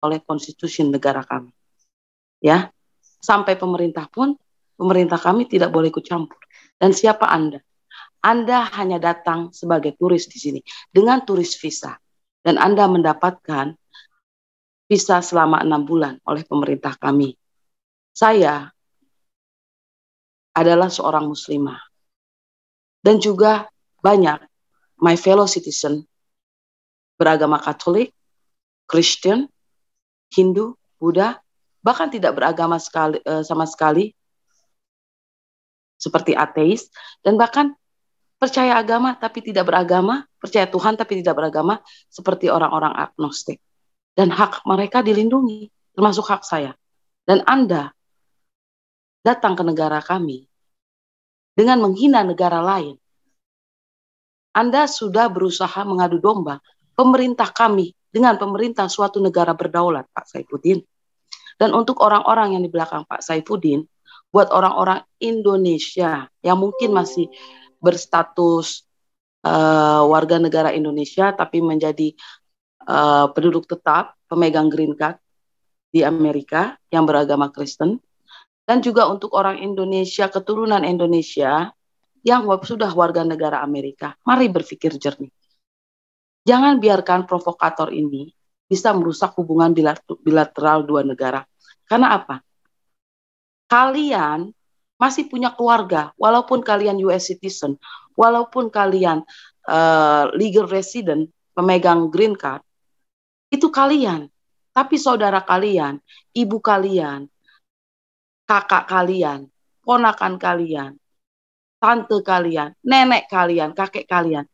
oleh konstitusi negara kami. Ya, sampai pemerintah pun pemerintah kami tidak boleh ikut campur. Dan siapa Anda? Anda hanya datang sebagai turis di sini dengan turis visa dan Anda mendapatkan visa selama enam bulan oleh pemerintah kami. Saya adalah seorang muslimah dan juga banyak my fellow citizen beragama Katolik, kristen Hindu, Buddha, bahkan tidak beragama sekali, eh, sama sekali, seperti ateis, dan bahkan percaya agama tapi tidak beragama, percaya Tuhan tapi tidak beragama, seperti orang-orang agnostik. Dan hak mereka dilindungi, termasuk hak saya. Dan Anda datang ke negara kami dengan menghina negara lain. Anda sudah berusaha mengadu domba pemerintah kami dengan pemerintah suatu negara berdaulat, Pak Saifuddin. Dan untuk orang-orang yang di belakang Pak Saifuddin, buat orang-orang Indonesia yang mungkin masih berstatus uh, warga negara Indonesia tapi menjadi uh, penduduk tetap, pemegang green card di Amerika yang beragama Kristen, dan juga untuk orang Indonesia, keturunan Indonesia yang sudah warga negara Amerika. Mari berpikir jernih Jangan biarkan provokator ini bisa merusak hubungan bilateral dua negara. Karena apa? Kalian masih punya keluarga, walaupun kalian US citizen, walaupun kalian uh, legal resident, pemegang green card, itu kalian. Tapi saudara kalian, ibu kalian, kakak kalian, ponakan kalian, tante kalian, nenek kalian, kakek kalian,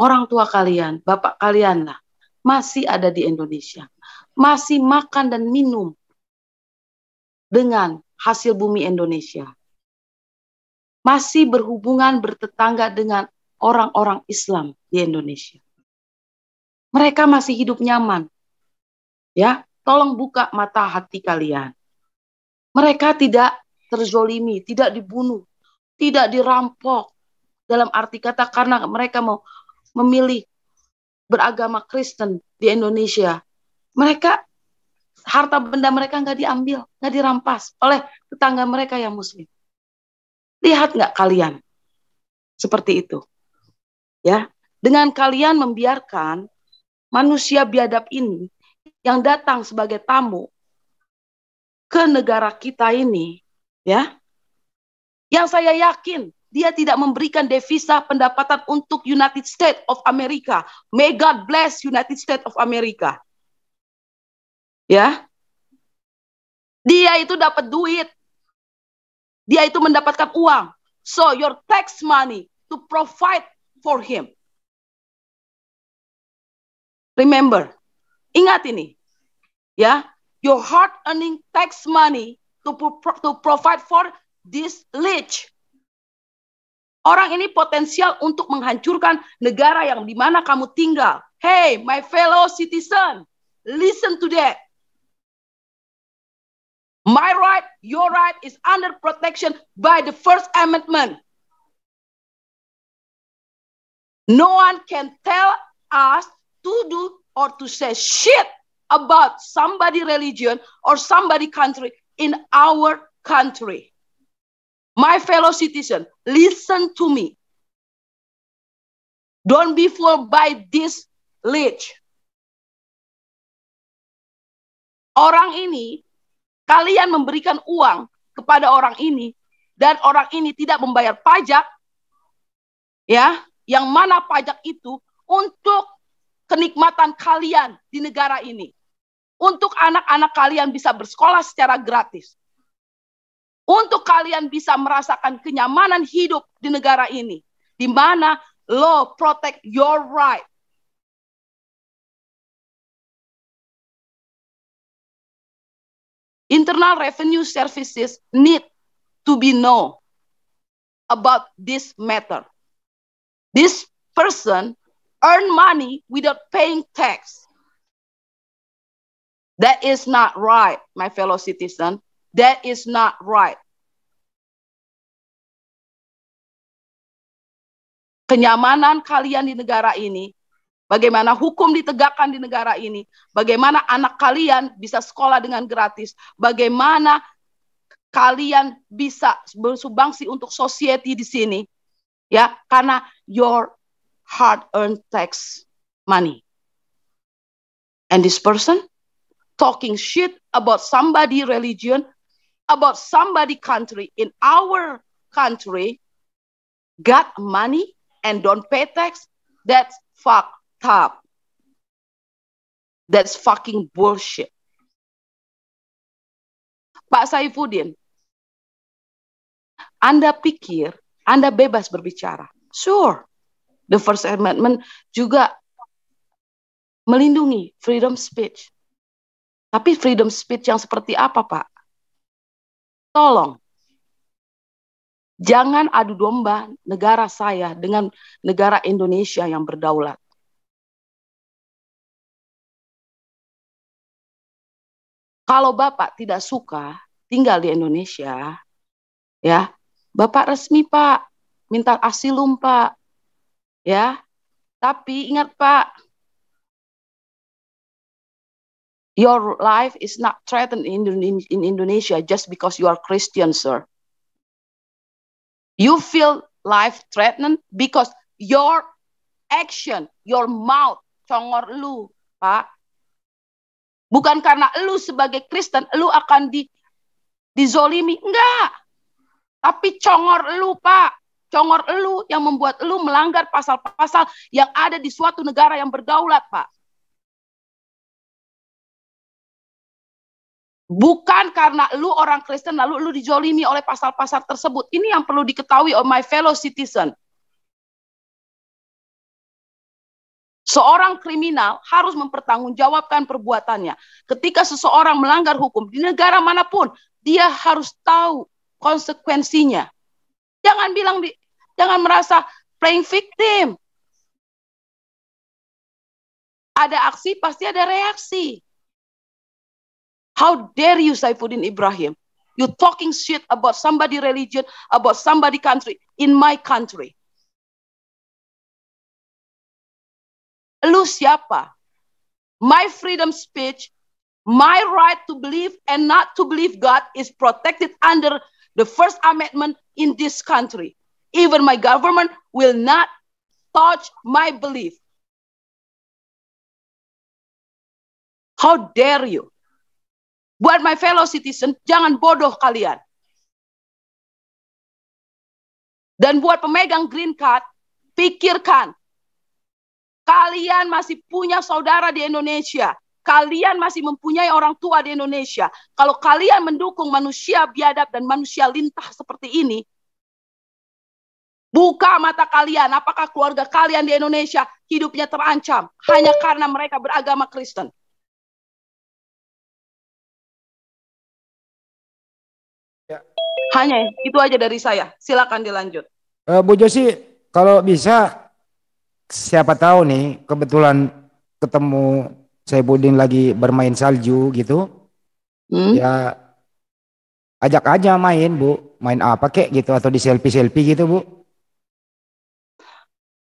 orang tua kalian, bapak kalian lah, masih ada di Indonesia. Masih makan dan minum dengan hasil bumi Indonesia. Masih berhubungan bertetangga dengan orang-orang Islam di Indonesia. Mereka masih hidup nyaman. Ya, tolong buka mata hati kalian. Mereka tidak terzolimi, tidak dibunuh, tidak dirampok. Dalam arti kata karena mereka mau memilih beragama Kristen di Indonesia, mereka harta benda mereka nggak diambil, nggak dirampas oleh tetangga mereka yang Muslim. Lihat nggak kalian seperti itu, ya? Dengan kalian membiarkan manusia biadab ini yang datang sebagai tamu ke negara kita ini, ya, yang saya yakin dia tidak memberikan devisa pendapatan untuk United States of America. May God bless United States of America. Ya. Dia itu dapat duit. Dia itu mendapatkan uang. So your tax money to provide for him. Remember, ingat ini. Ya, your hard earning tax money to, to provide for this leech Orang ini potensial untuk menghancurkan negara yang di mana kamu tinggal. Hey, my fellow citizen, listen to that. My right, your right is under protection by the First Amendment. No one can tell us to do or to say shit about somebody religion or somebody country in our country. My fellow citizen, listen to me. Don't be fooled by this leech. Orang ini, kalian memberikan uang kepada orang ini, dan orang ini tidak membayar pajak, ya, yang mana pajak itu untuk kenikmatan kalian di negara ini. Untuk anak-anak kalian bisa bersekolah secara gratis. Untuk kalian bisa merasakan kenyamanan hidup di negara ini. Di mana law protect your right. Internal Revenue Services need to be know about this matter. This person earn money without paying tax. That is not right, my fellow citizen. That is not right. Kenyamanan kalian di negara ini, bagaimana hukum ditegakkan di negara ini, bagaimana anak kalian bisa sekolah dengan gratis, bagaimana kalian bisa bersubangsi untuk society di sini. Ya, karena your hard earned tax money. And this person talking shit about somebody religion about somebody country in our country got money and don't pay tax, that's fucked up. That's fucking bullshit. Pak Saifuddin, Anda pikir Anda bebas berbicara. Sure, the First Amendment juga melindungi freedom speech. Tapi freedom speech yang seperti apa, Pak? Tolong jangan adu domba negara saya dengan negara Indonesia yang berdaulat. Kalau Bapak tidak suka tinggal di Indonesia, ya, Bapak resmi Pak, minta asilum Pak. Ya. Tapi ingat Pak, Your life is not threatened in, in, in Indonesia just because you are Christian, sir. You feel life threatened because your action, your mouth, congor lu, Pak. Bukan karena lu sebagai Kristen, lu akan di, dizolimi. Enggak. Tapi congor lu, Pak. Congor lu yang membuat lu melanggar pasal-pasal yang ada di suatu negara yang berdaulat, Pak. Bukan karena lu orang Kristen lalu lu dijolimi oleh pasal-pasal tersebut. Ini yang perlu diketahui oleh my fellow citizen. Seorang kriminal harus mempertanggungjawabkan perbuatannya. Ketika seseorang melanggar hukum di negara manapun, dia harus tahu konsekuensinya. Jangan bilang di, jangan merasa playing victim. Ada aksi pasti ada reaksi. How dare you, Saifuddin Ibrahim? You're talking shit about somebody religion, about somebody country in my country. Lu siapa? My freedom speech, my right to believe and not to believe God is protected under the First Amendment in this country. Even my government will not touch my belief. How dare you? Buat my fellow citizen, jangan bodoh kalian. Dan buat pemegang green card, pikirkan. Kalian masih punya saudara di Indonesia. Kalian masih mempunyai orang tua di Indonesia. Kalau kalian mendukung manusia biadab dan manusia lintah seperti ini, buka mata kalian. Apakah keluarga kalian di Indonesia hidupnya terancam hanya karena mereka beragama Kristen? Hanya itu aja dari saya. Silakan dilanjut. Uh, Bu Josi, kalau bisa siapa tahu nih kebetulan ketemu saya Budin lagi bermain salju gitu. Hmm? Ya ajak aja main, Bu. Main apa kek gitu atau di selfie-selfie gitu, Bu.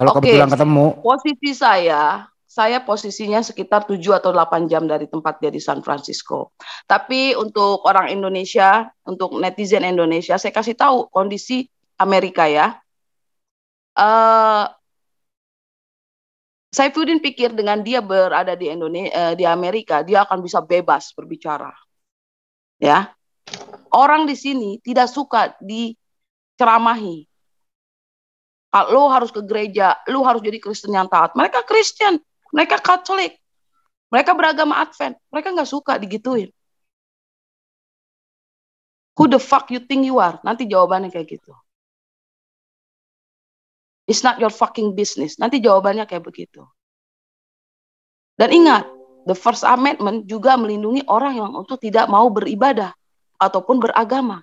Kalau okay. kebetulan ketemu. Posisi saya saya posisinya sekitar 7 atau 8 jam dari tempat dia di San Francisco. Tapi untuk orang Indonesia, untuk netizen Indonesia, saya kasih tahu kondisi Amerika ya. Uh, Saifuddin pikir dengan dia berada di Indonesia, uh, eh, di Amerika, dia akan bisa bebas berbicara. Ya, orang di sini tidak suka diceramahi. Lo harus ke gereja, lo harus jadi Kristen yang taat. Mereka Kristen, mereka Katolik. Mereka beragama Advent. Mereka nggak suka digituin. Who the fuck you think you are? Nanti jawabannya kayak gitu. It's not your fucking business. Nanti jawabannya kayak begitu. Dan ingat, the First Amendment juga melindungi orang yang untuk tidak mau beribadah ataupun beragama.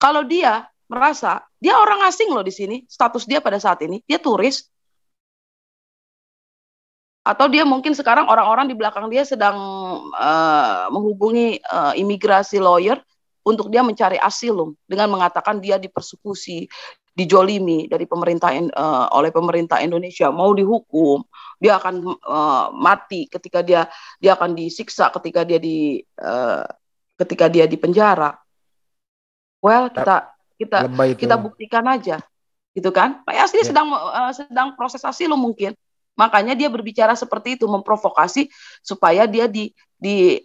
Kalau dia merasa dia orang asing loh di sini, status dia pada saat ini, dia turis, atau dia mungkin sekarang orang-orang di belakang dia sedang uh, menghubungi uh, imigrasi lawyer untuk dia mencari asilum dengan mengatakan dia dipersekusi, dijolimi dari pemerintah uh, oleh pemerintah Indonesia, mau dihukum, dia akan uh, mati ketika dia dia akan disiksa ketika dia di uh, ketika dia di penjara. Well, kita kita kita buktikan aja, gitu kan? Pak asli yeah. sedang uh, sedang proses asilum mungkin Makanya dia berbicara seperti itu, memprovokasi supaya dia di di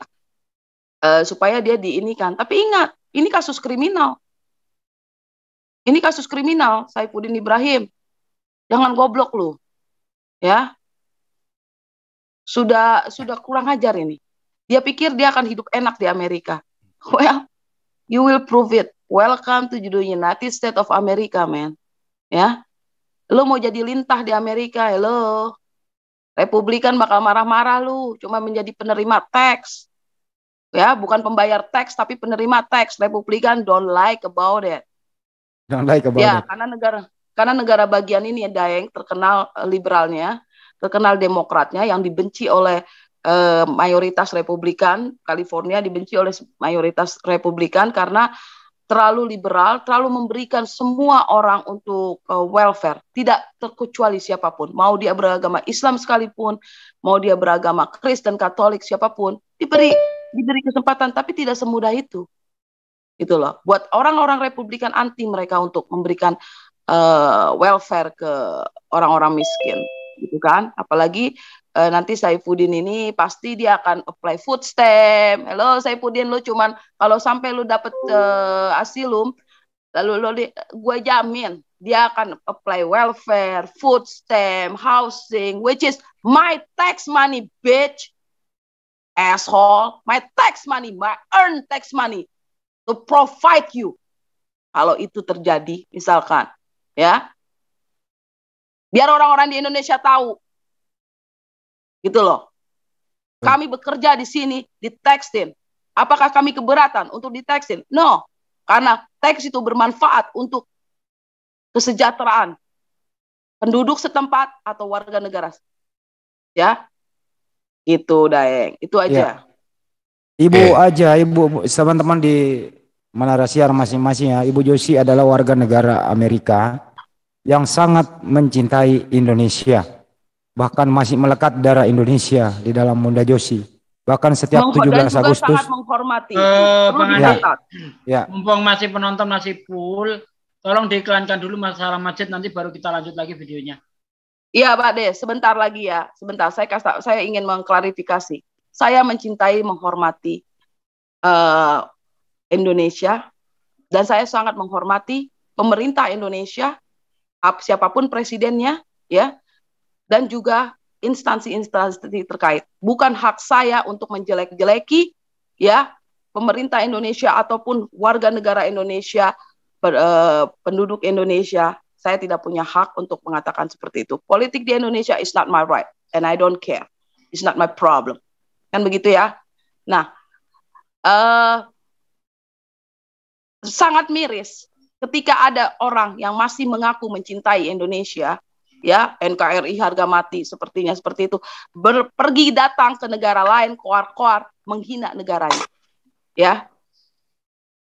uh, supaya dia kan Tapi ingat, ini kasus kriminal. Ini kasus kriminal, Saifuddin Ibrahim. Jangan goblok lu. Ya. Sudah sudah kurang ajar ini. Dia pikir dia akan hidup enak di Amerika. Well, you will prove it. Welcome to the United States of America, man. Ya. Lu mau jadi lintah di Amerika, hello. Republikan bakal marah-marah lu, cuma menjadi penerima teks. Ya, bukan pembayar teks tapi penerima teks. Republikan don't like about it. Don't like about ya, it. Ya, karena negara karena negara bagian ini ya Daeng terkenal eh, liberalnya, terkenal demokratnya yang dibenci oleh eh, mayoritas Republikan, California dibenci oleh mayoritas Republikan karena terlalu liberal, terlalu memberikan semua orang untuk uh, welfare, tidak terkecuali siapapun. Mau dia beragama Islam sekalipun, mau dia beragama Kristen, Katolik, siapapun, diberi diberi kesempatan, tapi tidak semudah itu. Gitu loh. Buat orang-orang Republikan anti mereka untuk memberikan uh, welfare ke orang-orang miskin, gitu kan? Apalagi uh, nanti Saifuddin ini pasti dia akan apply food stamp. Halo Saifuddin lu cuman kalau sampai lu dapet uh, asilum lalu lu gue jamin dia akan apply welfare, food stamp, housing which is my tax money bitch. Asshole, my tax money, my earn tax money to provide you. Kalau itu terjadi misalkan, ya. Biar orang-orang di Indonesia tahu Gitu loh. Hmm. Kami bekerja di sini di tekstil. Apakah kami keberatan untuk di tekstil? No, karena teks itu bermanfaat untuk kesejahteraan penduduk setempat atau warga negara. Ya. Itu Daeng, itu aja. Ya. Ibu aja, Ibu teman-teman di Menara Siar masing-masing ya. Ibu Josi adalah warga negara Amerika yang sangat mencintai Indonesia bahkan masih melekat darah Indonesia di dalam Bunda Josi. Bahkan setiap tujuh 17 juga Agustus sangat menghormati. Uh, ya. ya. Mumpung masih penonton masih full, tolong diiklankan dulu masalah masjid nanti baru kita lanjut lagi videonya. Iya, Pak De, sebentar lagi ya. Sebentar, saya kasih, saya ingin mengklarifikasi. Saya mencintai, menghormati uh, Indonesia dan saya sangat menghormati pemerintah Indonesia siapapun presidennya ya dan juga instansi-instansi terkait. Bukan hak saya untuk menjelek-jeleki ya pemerintah Indonesia ataupun warga negara Indonesia per, uh, penduduk Indonesia. Saya tidak punya hak untuk mengatakan seperti itu. Politik di Indonesia is not my right and I don't care. It's not my problem. Kan begitu ya. Nah, uh, sangat miris ketika ada orang yang masih mengaku mencintai Indonesia ya NKRI harga mati sepertinya seperti itu pergi datang ke negara lain koar-koar menghina negaranya ya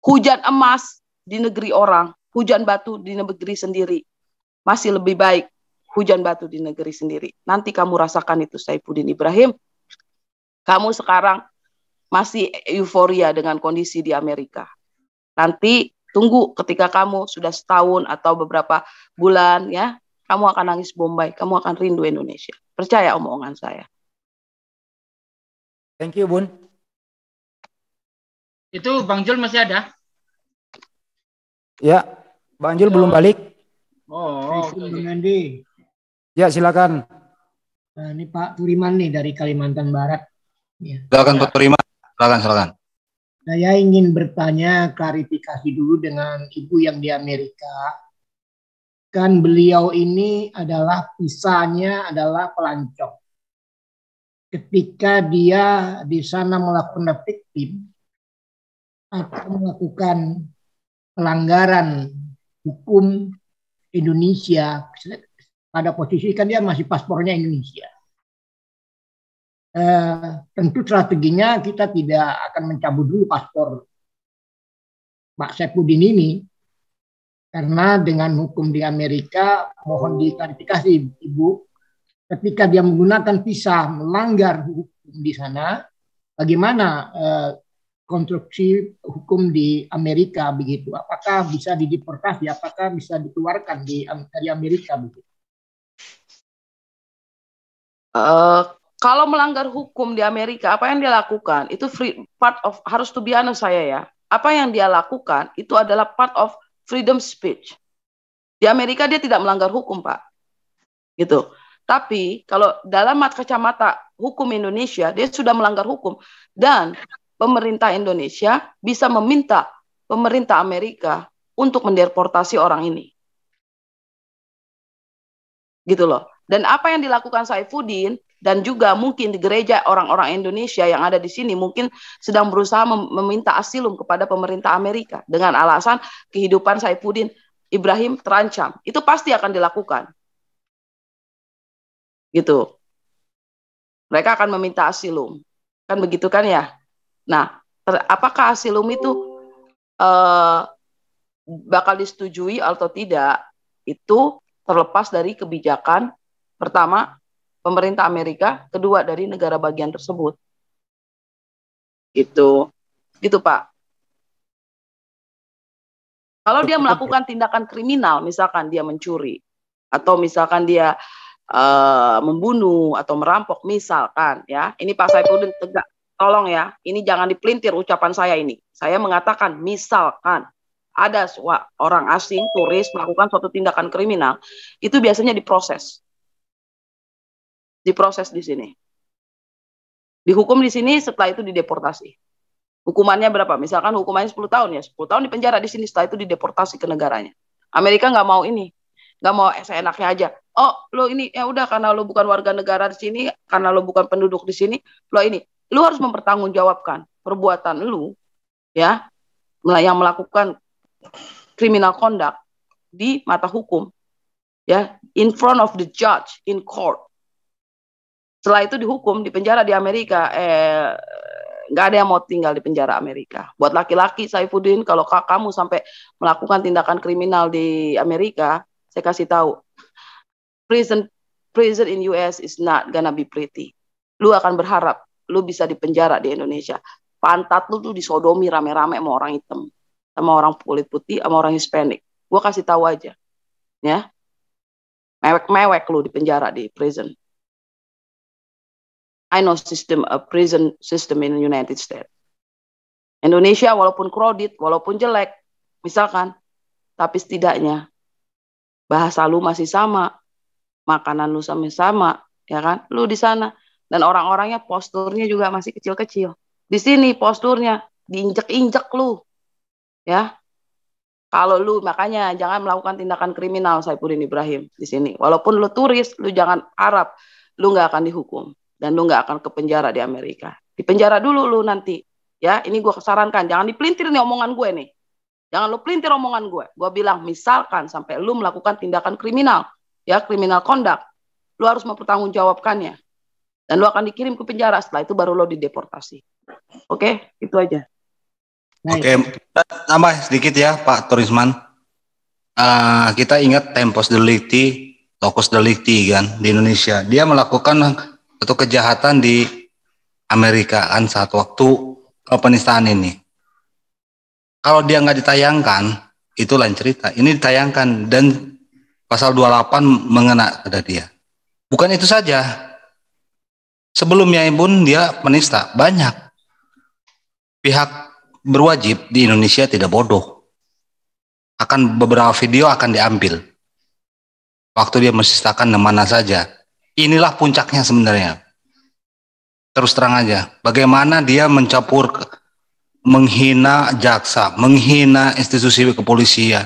hujan emas di negeri orang hujan batu di negeri sendiri masih lebih baik hujan batu di negeri sendiri nanti kamu rasakan itu Saifuddin Ibrahim kamu sekarang masih euforia dengan kondisi di Amerika nanti tunggu ketika kamu sudah setahun atau beberapa bulan ya kamu akan nangis Bombay, kamu akan rindu Indonesia. Percaya omongan saya. Thank you, Bun. Itu Bang Jul masih ada? Ya, Bang Jul oh. belum balik. Oh, okay. Bang Andi. Ya, silakan. Nah, ini Pak Turiman nih dari Kalimantan Barat. Ya. Silakan Pak Turiman, silakan, silakan. Saya ingin bertanya klarifikasi dulu dengan ibu yang di Amerika kan beliau ini adalah pisahnya adalah pelancong. Ketika dia di sana melakukan efektif atau melakukan pelanggaran hukum Indonesia pada posisi kan dia masih paspornya Indonesia. Eh, tentu strateginya kita tidak akan mencabut dulu paspor Pak Sepudin ini, karena dengan hukum di Amerika, mohon diklarifikasi Ibu, ketika dia menggunakan visa melanggar hukum di sana, bagaimana eh, konstruksi hukum di Amerika begitu? Apakah bisa dideportasi? Apakah bisa dikeluarkan di, dari Amerika begitu? Uh, kalau melanggar hukum di Amerika, apa yang dia lakukan itu free, part of harus to be saya ya. Apa yang dia lakukan itu adalah part of freedom speech. Di Amerika dia tidak melanggar hukum, Pak. Gitu. Tapi kalau dalam kacamata hukum Indonesia, dia sudah melanggar hukum. Dan pemerintah Indonesia bisa meminta pemerintah Amerika untuk mendeportasi orang ini. Gitu loh. Dan apa yang dilakukan Saifuddin dan juga mungkin di gereja orang-orang Indonesia yang ada di sini mungkin sedang berusaha mem meminta asilum kepada pemerintah Amerika dengan alasan kehidupan Saifuddin Ibrahim terancam. Itu pasti akan dilakukan. Gitu. Mereka akan meminta asilum. Kan begitu kan ya? Nah, apakah asilum itu uh, bakal disetujui atau tidak itu terlepas dari kebijakan pertama pemerintah Amerika, kedua dari negara bagian tersebut. Itu, Gitu, Pak. Kalau dia melakukan tindakan kriminal, misalkan dia mencuri atau misalkan dia uh, membunuh atau merampok misalkan ya. Ini Pak Saipudin tegak. Tolong ya, ini jangan dipelintir ucapan saya ini. Saya mengatakan misalkan ada orang asing turis melakukan suatu tindakan kriminal, itu biasanya diproses diproses di sini. Dihukum di sini, setelah itu dideportasi. Hukumannya berapa? Misalkan hukumannya 10 tahun ya, 10 tahun di penjara di sini, setelah itu dideportasi ke negaranya. Amerika nggak mau ini, nggak mau seenaknya aja. Oh, lo ini ya udah karena lo bukan warga negara di sini, karena lo bukan penduduk di sini, lo ini, lo harus mempertanggungjawabkan perbuatan lo, ya, yang melakukan kriminal conduct di mata hukum, ya, in front of the judge in court setelah itu dihukum di penjara di Amerika eh nggak ada yang mau tinggal di penjara Amerika. Buat laki-laki Saifuddin, kalau kamu sampai melakukan tindakan kriminal di Amerika, saya kasih tahu, prison prison in US is not gonna be pretty. Lu akan berharap lu bisa di penjara di Indonesia. Pantat lu tuh disodomi rame-rame sama orang hitam, sama orang kulit putih, sama orang Hispanic. Gua kasih tahu aja, ya. Mewek-mewek lu di penjara di prison. I know system a prison system in the United States. Indonesia walaupun kredit, walaupun jelek, misalkan, tapi setidaknya bahasa lu masih sama, makanan lu sama sama, ya kan? Lu di sana dan orang-orangnya posturnya juga masih kecil-kecil. Di sini posturnya diinjek-injek lu. Ya. Kalau lu makanya jangan melakukan tindakan kriminal Saipudin Ibrahim di sini. Walaupun lu turis, lu jangan Arab, lu nggak akan dihukum dan lu nggak akan ke penjara di Amerika. Di penjara dulu lu nanti. Ya, ini gue sarankan, jangan dipelintir nih omongan gue nih. Jangan lu pelintir omongan gue. Gue bilang, misalkan sampai lu melakukan tindakan kriminal, ya kriminal kondak, lu harus mempertanggungjawabkannya. Dan lu akan dikirim ke penjara, setelah itu baru lu dideportasi. Oke, okay? itu aja. Oke, okay. tambah sedikit ya Pak Turisman. Uh, kita ingat tempos delikti, lokus delikti kan di Indonesia. Dia melakukan atau kejahatan di Amerika saat waktu eh, penistaan ini. Kalau dia nggak ditayangkan, itu lain cerita. Ini ditayangkan dan pasal 28 mengena pada dia. Bukan itu saja. Sebelumnya pun dia menista banyak. Pihak berwajib di Indonesia tidak bodoh. Akan beberapa video akan diambil. Waktu dia mensistakan mana saja Inilah puncaknya sebenarnya. Terus terang aja, bagaimana dia mencampur menghina jaksa, menghina institusi kepolisian,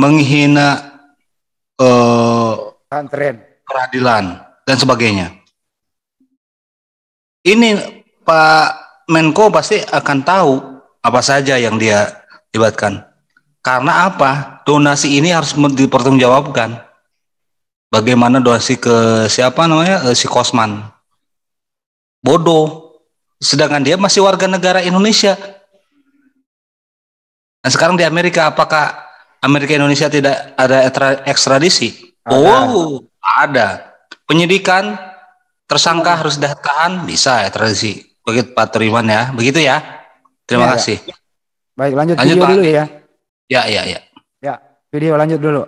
menghina eh, peradilan dan sebagainya. Ini Pak Menko pasti akan tahu apa saja yang dia libatkan. Karena apa? Donasi ini harus dipertanggungjawabkan bagaimana donasi ke siapa namanya eh, si Kosman bodoh sedangkan dia masih warga negara Indonesia nah sekarang di Amerika apakah Amerika Indonesia tidak ada ekstradisi ada. oh ada penyidikan tersangka harus ditahan bisa ekstradisi ya, begitu Pak Teriman ya begitu ya terima ya, ya. kasih ya. baik lanjut, lanjut video Pak. dulu ya ya ya ya ya video lanjut dulu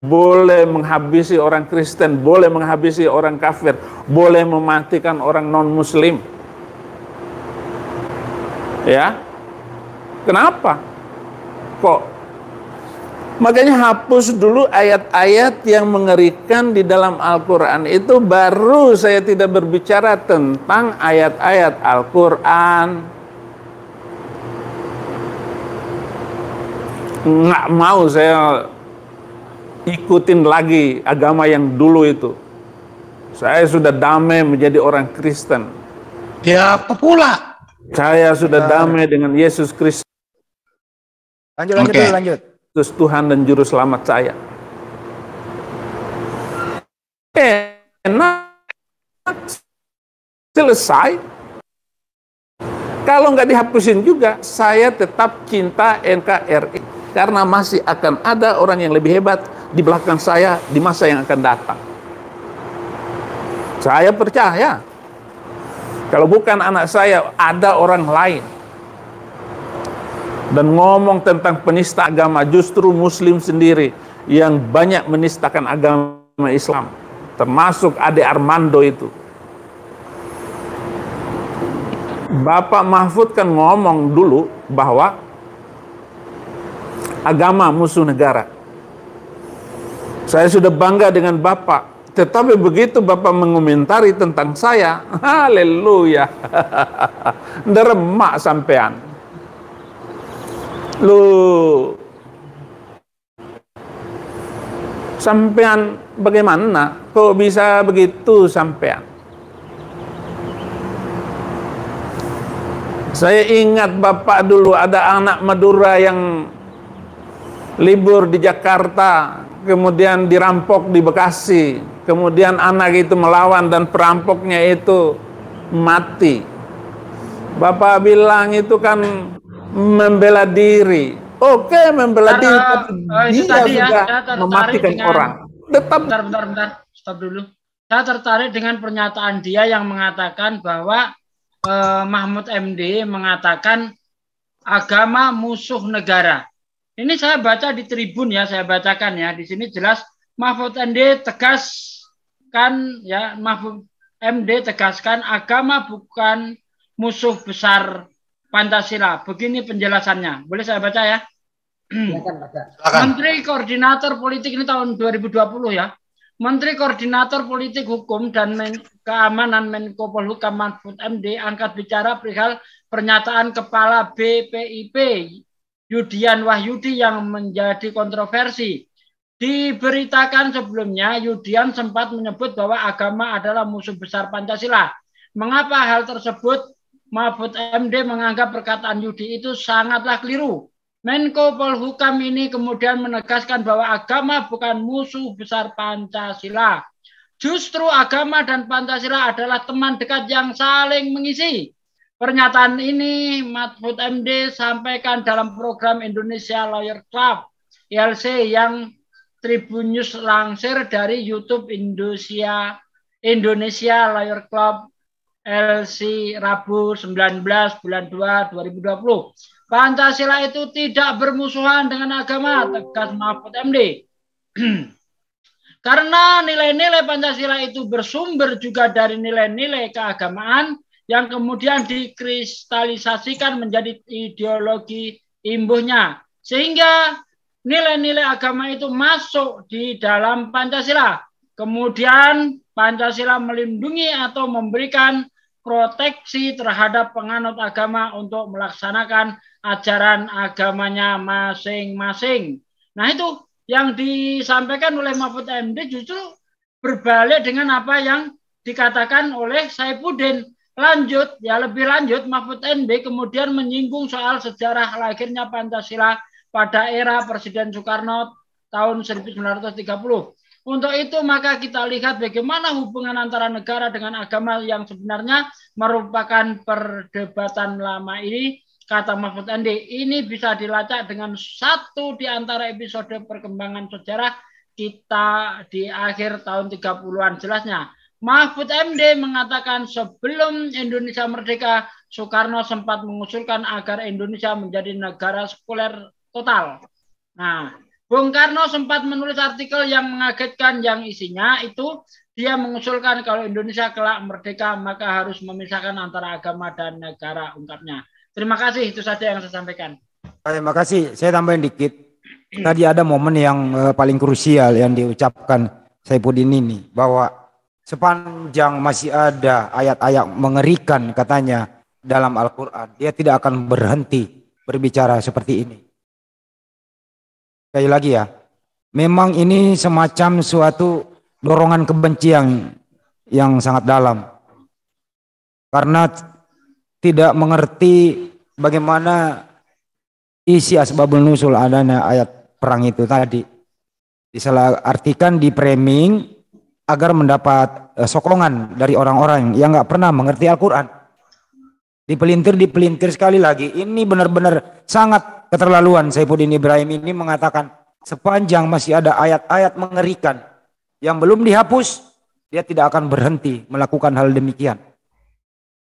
boleh menghabisi orang Kristen, boleh menghabisi orang kafir, boleh mematikan orang non-muslim. Ya. Kenapa? Kok Makanya hapus dulu ayat-ayat yang mengerikan di dalam Al-Quran itu baru saya tidak berbicara tentang ayat-ayat Al-Quran. Nggak mau saya ikutin lagi agama yang dulu itu. Saya sudah damai menjadi orang Kristen. Ya apa pula? Saya sudah damai dengan Yesus Kristus. Lanjut, lanjut, okay. lanjut. Terus Tuhan dan Juru Selamat saya. Enak. Selesai. Kalau nggak dihapusin juga, saya tetap cinta NKRI. Karena masih akan ada orang yang lebih hebat di belakang saya di masa yang akan datang. Saya percaya. Kalau bukan anak saya, ada orang lain. Dan ngomong tentang penista agama, justru muslim sendiri yang banyak menistakan agama Islam. Termasuk Ade Armando itu. Bapak Mahfud kan ngomong dulu bahwa agama musuh negara. Saya sudah bangga dengan Bapak. Tetapi begitu Bapak mengomentari tentang saya, haleluya. Neremak sampean. Lu sampean bagaimana kok bisa begitu sampean? Saya ingat bapak dulu ada anak Madura yang libur di Jakarta kemudian dirampok di Bekasi, kemudian anak itu melawan dan perampoknya itu mati. Bapak bilang itu kan membela diri. Oke, membela Bentar, diri, eh, tapi uh, dia tadi juga ya, mematikan dengan, orang. Tetap bentar, bentar, bentar. Stop dulu. Saya tertarik dengan pernyataan dia yang mengatakan bahwa eh, Mahmud MD mengatakan agama musuh negara. Ini saya baca di Tribun ya, saya bacakan ya. Di sini jelas Mahfud MD tegaskan ya Mahfud MD tegaskan agama bukan musuh besar Pancasila. Begini penjelasannya. Boleh saya baca ya? Menteri Koordinator Politik ini tahun 2020 ya. Menteri Koordinator Politik Hukum dan Men Keamanan Menko Polhukam Mahfud MD angkat bicara perihal pernyataan Kepala BPIP Yudian Wahyudi yang menjadi kontroversi. Diberitakan sebelumnya, Yudian sempat menyebut bahwa agama adalah musuh besar Pancasila. Mengapa hal tersebut? Mahfud MD menganggap perkataan Yudi itu sangatlah keliru. Menko Polhukam ini kemudian menegaskan bahwa agama bukan musuh besar Pancasila. Justru agama dan Pancasila adalah teman dekat yang saling mengisi. Pernyataan ini Mahfud MD sampaikan dalam program Indonesia Lawyer Club ILC yang Tribun News lansir dari YouTube Indonesia Indonesia Lawyer Club LC Rabu 19 bulan 2 2020. Pancasila itu tidak bermusuhan dengan agama, tegas Mahfud MD. Karena nilai-nilai Pancasila itu bersumber juga dari nilai-nilai keagamaan, yang kemudian dikristalisasikan menjadi ideologi imbuhnya sehingga nilai-nilai agama itu masuk di dalam Pancasila. Kemudian Pancasila melindungi atau memberikan proteksi terhadap penganut agama untuk melaksanakan ajaran agamanya masing-masing. Nah itu yang disampaikan oleh Mahfud MD justru berbalik dengan apa yang dikatakan oleh Saipuddin Lanjut, ya lebih lanjut, Mahfud MD kemudian menyinggung soal sejarah lahirnya Pancasila pada era Presiden Soekarno tahun 1930. Untuk itu maka kita lihat bagaimana hubungan antara negara dengan agama yang sebenarnya merupakan perdebatan lama ini kata Mahfud MD. Ini bisa dilacak dengan satu di antara episode perkembangan sejarah kita di akhir tahun 30-an jelasnya. Mahfud MD mengatakan sebelum Indonesia merdeka, Soekarno sempat mengusulkan agar Indonesia menjadi negara sekuler total. Nah, Bung Karno sempat menulis artikel yang mengagetkan yang isinya itu dia mengusulkan kalau Indonesia kelak merdeka maka harus memisahkan antara agama dan negara ungkapnya. Terima kasih itu saja yang saya sampaikan. Terima kasih. Saya tambahin dikit. Tadi ada momen yang eh, paling krusial yang diucapkan Saipudin ini bahwa sepanjang masih ada ayat-ayat mengerikan katanya dalam Al-Quran, dia tidak akan berhenti berbicara seperti ini. Sekali lagi ya, memang ini semacam suatu dorongan kebencian yang sangat dalam. Karena tidak mengerti bagaimana isi asbabul nusul adanya ayat perang itu tadi. Disalah artikan di framing agar mendapat eh, sokongan dari orang-orang yang nggak pernah mengerti Al-Quran. Dipelintir, dipelintir sekali lagi. Ini benar-benar sangat keterlaluan Saifuddin Ibrahim ini mengatakan sepanjang masih ada ayat-ayat mengerikan yang belum dihapus, dia tidak akan berhenti melakukan hal demikian.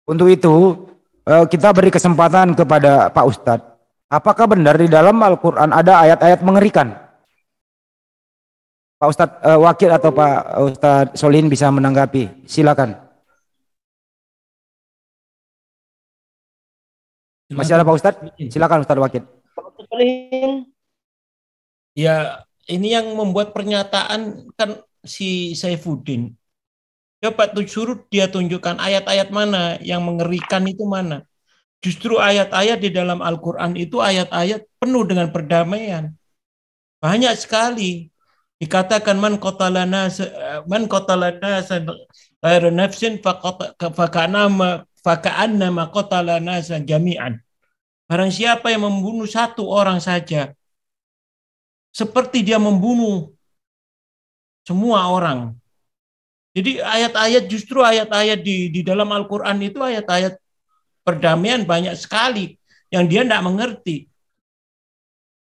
Untuk itu, eh, kita beri kesempatan kepada Pak Ustadz. Apakah benar di dalam Al-Quran ada ayat-ayat mengerikan? Pak Ustadz uh, eh, Wakil atau Pak Ustadz Solin bisa menanggapi. Silakan. Masih ada Pak Ustadz? Silakan Ustadz Wakil. Ya, ini yang membuat pernyataan kan si Saifuddin. Coba ya, tuh suruh dia tunjukkan ayat-ayat mana yang mengerikan itu mana. Justru ayat-ayat di dalam Al-Quran itu ayat-ayat penuh dengan perdamaian. Banyak sekali Dikatakan man qatalana man qatalana ghairu nafsin fakana fakana ma qatalana jami'an. Barang siapa yang membunuh satu orang saja seperti dia membunuh semua orang. Jadi ayat-ayat justru ayat-ayat di di dalam Al-Qur'an itu ayat-ayat perdamaian banyak sekali yang dia tidak mengerti.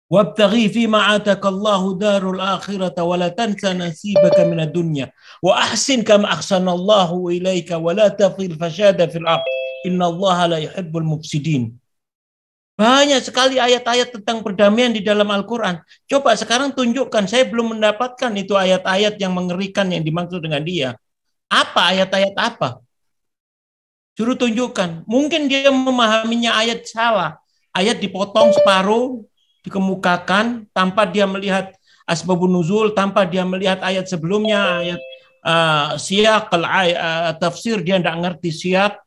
وابتغي فيما عاتك الله دار الآخرة ولا تنسى نصيبك من الدنيا وأحسن كما أحسن الله إليك ولا تفي الفساد في الأرض إن الله لا يحب المفسدين Banyak sekali ayat-ayat tentang perdamaian di dalam Al-Quran. Coba sekarang tunjukkan, saya belum mendapatkan itu ayat-ayat yang mengerikan yang dimaksud dengan dia. Apa ayat-ayat apa? Suruh tunjukkan. Mungkin dia memahaminya ayat salah. Ayat dipotong separuh, dikemukakan tanpa dia melihat asbabun nuzul, tanpa dia melihat ayat sebelumnya, ayat uh, siak, uh, tafsir dia tidak ngerti siak.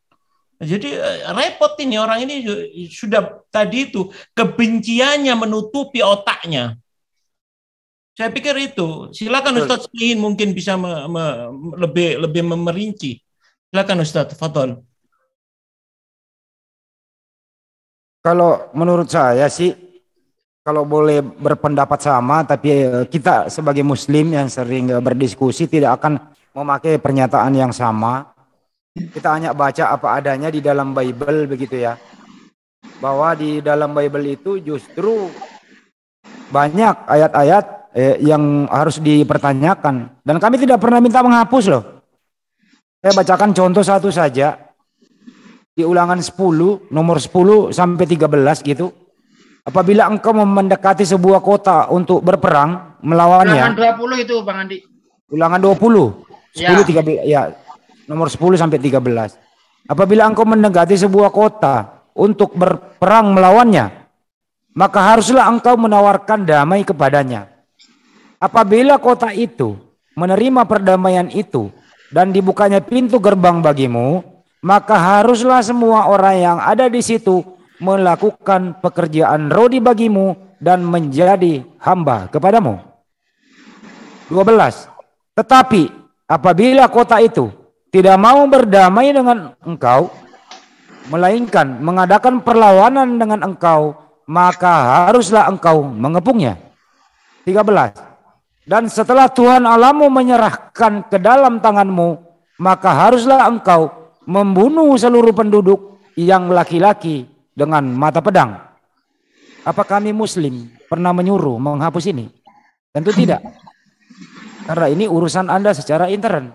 Jadi uh, repot ini orang ini sudah tadi itu kebenciannya menutupi otaknya. Saya pikir itu. Silakan Ustadz Sihin mungkin bisa me, me, lebih lebih memerinci. Silakan Ustadz Fatol. Kalau menurut saya sih kalau boleh berpendapat sama, tapi eh, kita sebagai Muslim yang sering eh, berdiskusi tidak akan memakai pernyataan yang sama. Kita hanya baca apa adanya di dalam Bible begitu ya. Bahwa di dalam Bible itu justru banyak ayat-ayat eh, yang harus dipertanyakan. Dan kami tidak pernah minta menghapus loh. Saya bacakan contoh satu saja. Di ulangan 10, nomor 10 sampai 13 gitu Apabila engkau mendekati sebuah kota untuk berperang melawannya. Ulangan 20 itu Bang Andi. Ulangan 20. 10 ya. 13 ya. Nomor 10 sampai 13. Apabila engkau mendekati sebuah kota untuk berperang melawannya, maka haruslah engkau menawarkan damai kepadanya. Apabila kota itu menerima perdamaian itu dan dibukanya pintu gerbang bagimu, maka haruslah semua orang yang ada di situ melakukan pekerjaan rodi bagimu dan menjadi hamba kepadamu. 12. Tetapi apabila kota itu tidak mau berdamai dengan engkau, melainkan mengadakan perlawanan dengan engkau, maka haruslah engkau mengepungnya. 13. Dan setelah Tuhan Allahmu menyerahkan ke dalam tanganmu, maka haruslah engkau membunuh seluruh penduduk yang laki-laki dengan mata pedang. Apa kami muslim pernah menyuruh menghapus ini? Tentu tidak. Karena ini urusan Anda secara intern.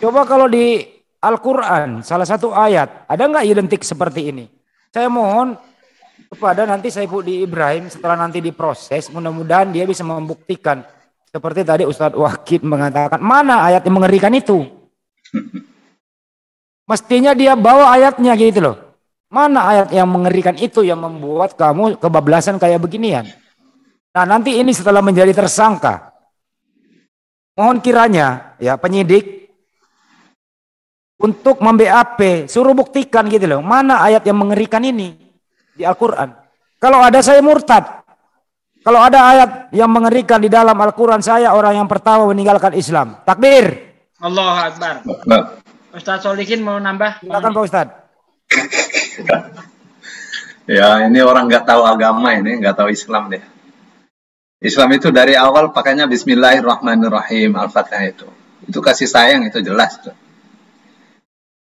Coba kalau di Al-Quran, salah satu ayat, ada nggak identik seperti ini? Saya mohon kepada nanti saya di Ibrahim setelah nanti diproses, mudah-mudahan dia bisa membuktikan. Seperti tadi Ustadz Wahid mengatakan, mana ayat yang mengerikan itu? Mestinya dia bawa ayatnya gitu loh. Mana ayat yang mengerikan itu yang membuat kamu kebablasan kayak beginian? Nah nanti ini setelah menjadi tersangka. Mohon kiranya ya penyidik untuk memBAP suruh buktikan gitu loh. Mana ayat yang mengerikan ini di Al-Quran. Kalau ada saya murtad. Kalau ada ayat yang mengerikan di dalam Al-Quran saya orang yang pertama meninggalkan Islam. Takbir. Allah Akbar. Nah. Ustaz Solihin mau nambah? Silakan Pak Ustaz. ya ini orang nggak tahu agama ini nggak tahu Islam deh Islam itu dari awal pakainya Bismillahirrahmanirrahim Al-Fatihah itu itu kasih sayang itu jelas tuh.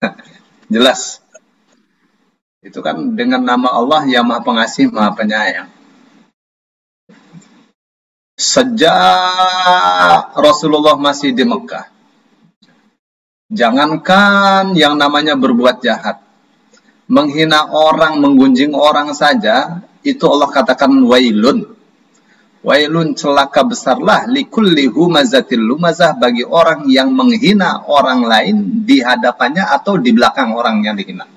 jelas itu kan dengan nama Allah yang maha pengasih maha penyayang sejak Rasulullah masih di Mekah jangankan yang namanya berbuat jahat menghina orang, menggunjing orang saja, itu Allah katakan wailun. Wailun celaka besarlah likulli humazatil lumazah bagi orang yang menghina orang lain di hadapannya atau di belakang orang yang dihina.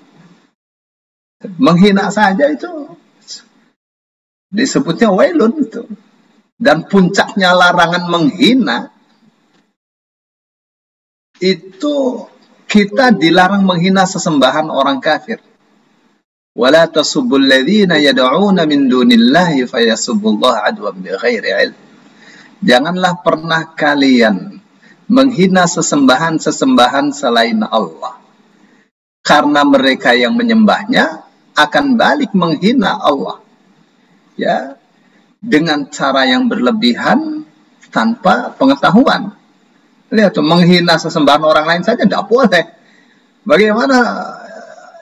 Menghina saja itu disebutnya wailun itu. Dan puncaknya larangan menghina itu kita dilarang menghina sesembahan orang kafir. الذين يدعون من دون الله الله بغير علم Janganlah pernah kalian menghina sesembahan-sesembahan selain Allah. Karena mereka yang menyembahnya akan balik menghina Allah. Ya, dengan cara yang berlebihan tanpa pengetahuan. Lihat tuh, menghina sesembahan orang lain saja tidak boleh. Bagaimana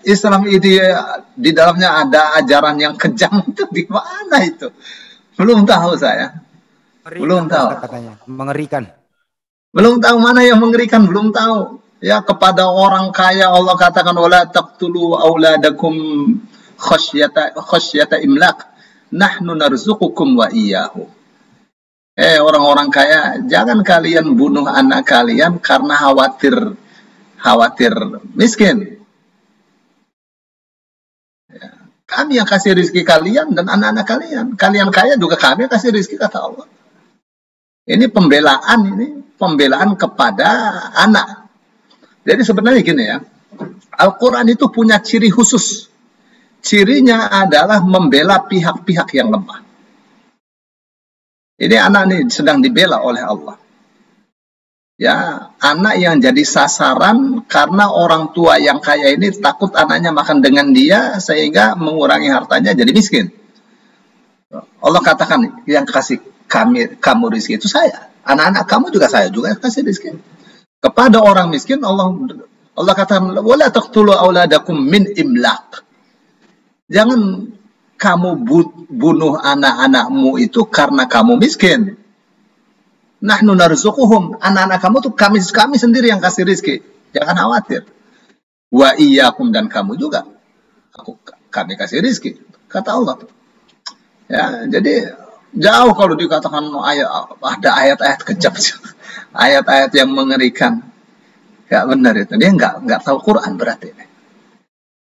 Islam ini ya, di dalamnya ada ajaran yang kejam itu di mana itu? Belum tahu saya. Mengerikan, belum tahu katanya, mengerikan. Belum tahu mana yang mengerikan, belum tahu. Ya kepada orang kaya Allah katakan wala taqtulu auladakum khasyata khasyata imlaq. Nahnu narzuqukum wa iyyahu. Eh orang-orang kaya, jangan kalian bunuh anak kalian karena khawatir khawatir miskin. Kami yang kasih rizki kalian dan anak-anak kalian. Kalian kaya juga kami yang kasih rizki kata Allah. Ini pembelaan ini pembelaan kepada anak. Jadi sebenarnya gini ya, Al-Quran itu punya ciri khusus. Cirinya adalah membela pihak-pihak yang lemah. Ini anak ini sedang dibela oleh Allah ya anak yang jadi sasaran karena orang tua yang kaya ini takut anaknya makan dengan dia sehingga mengurangi hartanya jadi miskin. Allah katakan yang kasih kami kamu rezeki itu saya, anak-anak kamu juga saya juga yang kasih rezeki. Kepada orang miskin Allah Allah katakan wala taqtulu auladakum min imlaq. Jangan kamu bunuh anak-anakmu itu karena kamu miskin Nahnu narzuquhum. Anak-anak kamu tuh kami kami sendiri yang kasih rizki. Jangan khawatir. Wa iyyakum dan kamu juga. Aku kami kasih rizki. Kata Allah. Ya, jadi jauh kalau dikatakan ayat ada ayat-ayat kejam, ayat-ayat yang mengerikan. ya benar itu. Dia nggak nggak tahu Quran berarti.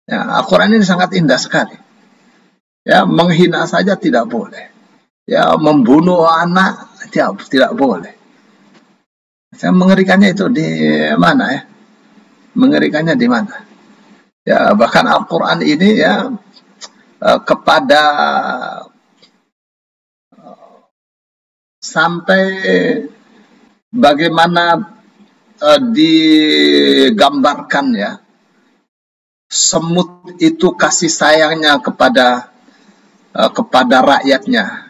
Ya, Al-Quran ini sangat indah sekali. Ya, menghina saja tidak boleh. Ya, membunuh anak tidak, tidak boleh saya mengerikannya itu di mana ya mengerikannya di mana ya bahkan Al-Quran ini ya e, kepada e, sampai bagaimana e, digambarkan ya semut itu kasih sayangnya kepada kepada rakyatnya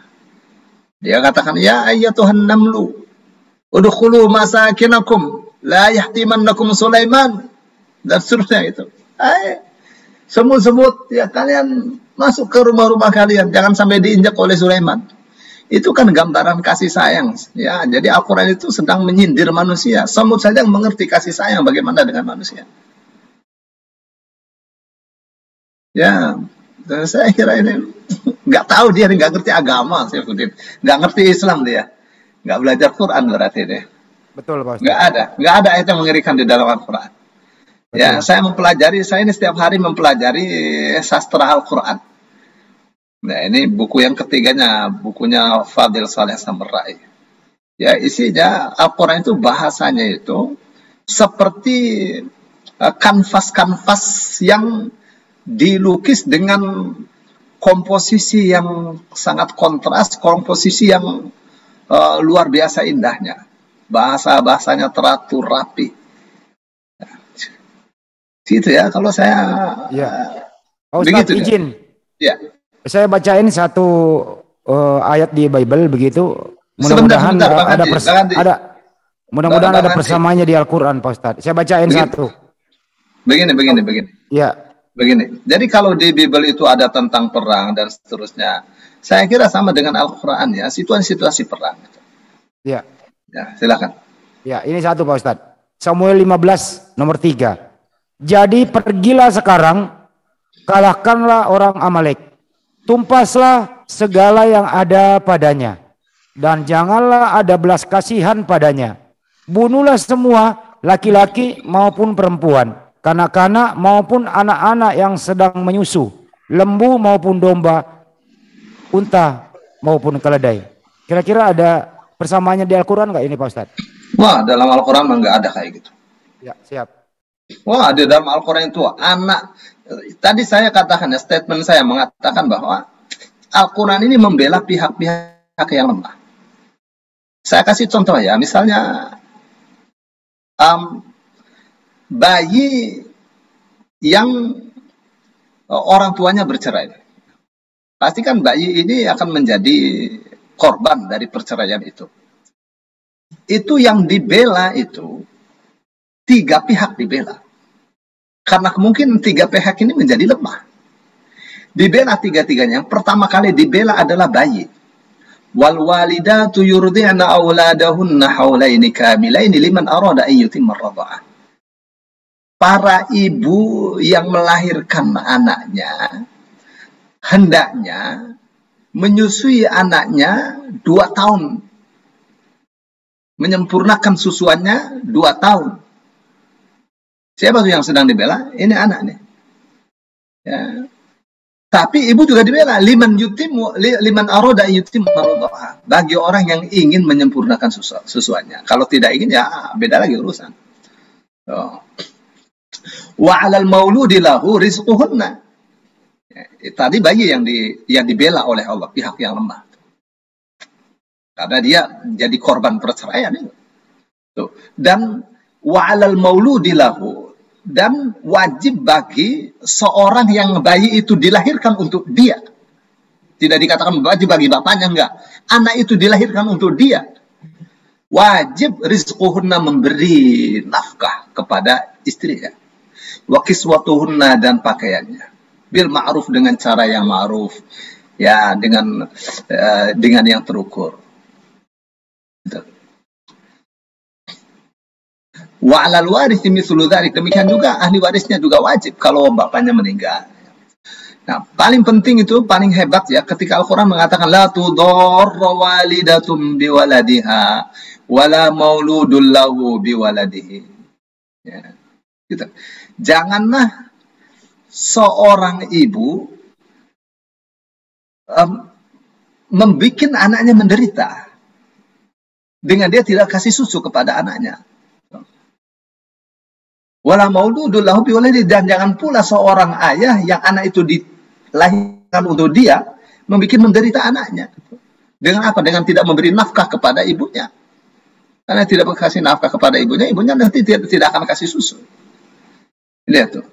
dia katakan, "Ya ayat ayyatuhan namlu, udkhulu masakinakum, la yahtimannakum Sulaiman." Dan seterusnya itu. Semut-semut, ya kalian masuk ke rumah-rumah kalian, jangan sampai diinjak oleh Sulaiman. Itu kan gambaran kasih sayang. Ya, jadi Al-Qur'an itu sedang menyindir manusia. Semut saja yang mengerti kasih sayang bagaimana dengan manusia. Ya, dan saya kira ini nggak tahu dia nggak ngerti agama kutip nggak ngerti Islam dia nggak belajar Quran berarti deh betul pak nggak ada nggak ada ayat yang mengerikan di dalam Al Quran betul. ya saya mempelajari saya ini setiap hari mempelajari sastra Al Quran nah ini buku yang ketiganya bukunya Fadil Saleh Samurai ya isinya Al Quran itu bahasanya itu seperti eh, kanvas-kanvas yang dilukis dengan komposisi yang sangat kontras, komposisi yang uh, luar biasa indahnya. Bahasa-bahasanya teratur rapi. Gitu ya, kalau saya ya. Oh, begitu Ustaz, izin. Ya. Saya bacain satu uh, ayat di Bible begitu. Mudah-mudahan ada ada mudah ada persamaannya di Al-Qur'an Pak Ustaz. Saya bacain begini. satu. Begini, begini, begini. Ya begini. Jadi kalau di Bible itu ada tentang perang dan seterusnya, saya kira sama dengan Al-Quran ya, situasi-situasi perang. Ya. Ya, silakan. Ya, ini satu Pak Ustaz. Samuel 15 nomor 3. Jadi pergilah sekarang, kalahkanlah orang Amalek. Tumpaslah segala yang ada padanya. Dan janganlah ada belas kasihan padanya. Bunuhlah semua laki-laki maupun perempuan kanak-kanak maupun anak-anak yang sedang menyusu, lembu maupun domba, unta maupun keledai. Kira-kira ada persamaannya di Al-Quran nggak ini Pak Ustaz? Wah, dalam Al-Quran nggak ada kayak gitu. Ya, siap. Wah, ada dalam Al-Quran itu anak. Tadi saya katakan, statement saya mengatakan bahwa Al-Quran ini membela pihak-pihak yang lemah. Saya kasih contoh ya, misalnya um, bayi yang eh, orang tuanya bercerai. Pastikan bayi ini akan menjadi korban dari perceraian itu. Itu yang dibela itu tiga pihak dibela. Karena kemungkinan tiga pihak ini menjadi lemah. Dibela tiga-tiganya. Yang pertama kali dibela adalah bayi. Wal walidatu yurdi'na auladahunna kamilaini liman arada an para ibu yang melahirkan anaknya hendaknya menyusui anaknya dua tahun menyempurnakan susuannya dua tahun siapa tuh yang sedang dibela ini anaknya. ya. tapi ibu juga dibela liman yutim liman aroda yutim bagi orang yang ingin menyempurnakan susuannya kalau tidak ingin ya beda lagi urusan oh wa 'alal mauludi lahu rizquhunna. Ya, tadi bayi yang di yang dibela oleh Allah pihak yang lemah. Karena dia jadi korban perceraian itu. dan Dan alal mauludi lahu dan wajib bagi seorang yang bayi itu dilahirkan untuk dia. Tidak dikatakan wajib bagi bapaknya enggak. Anak itu dilahirkan untuk dia. Wajib rizquhunna memberi nafkah kepada istrinya wakis watuhunna dan pakaiannya bil ma'ruf dengan cara yang ma'ruf ya dengan uh, dengan yang terukur wa alal waris mislu demikian juga ahli warisnya juga wajib kalau bapaknya meninggal Nah, paling penting itu paling hebat ya ketika Al-Qur'an mengatakan la tudarra walidatum biwaladiha wala mauludul lahu biwaladihi. Ya. Gitu janganlah seorang ibu um, membuat anaknya menderita dengan dia tidak kasih susu kepada anaknya. Wala mauludul lahu biwalidi dan jangan pula seorang ayah yang anak itu dilahirkan untuk dia membuat menderita anaknya. Dengan apa? Dengan tidak memberi nafkah kepada ibunya. Karena tidak berkasih nafkah kepada ibunya, ibunya nanti tidak akan kasih susu. Lihat tuh.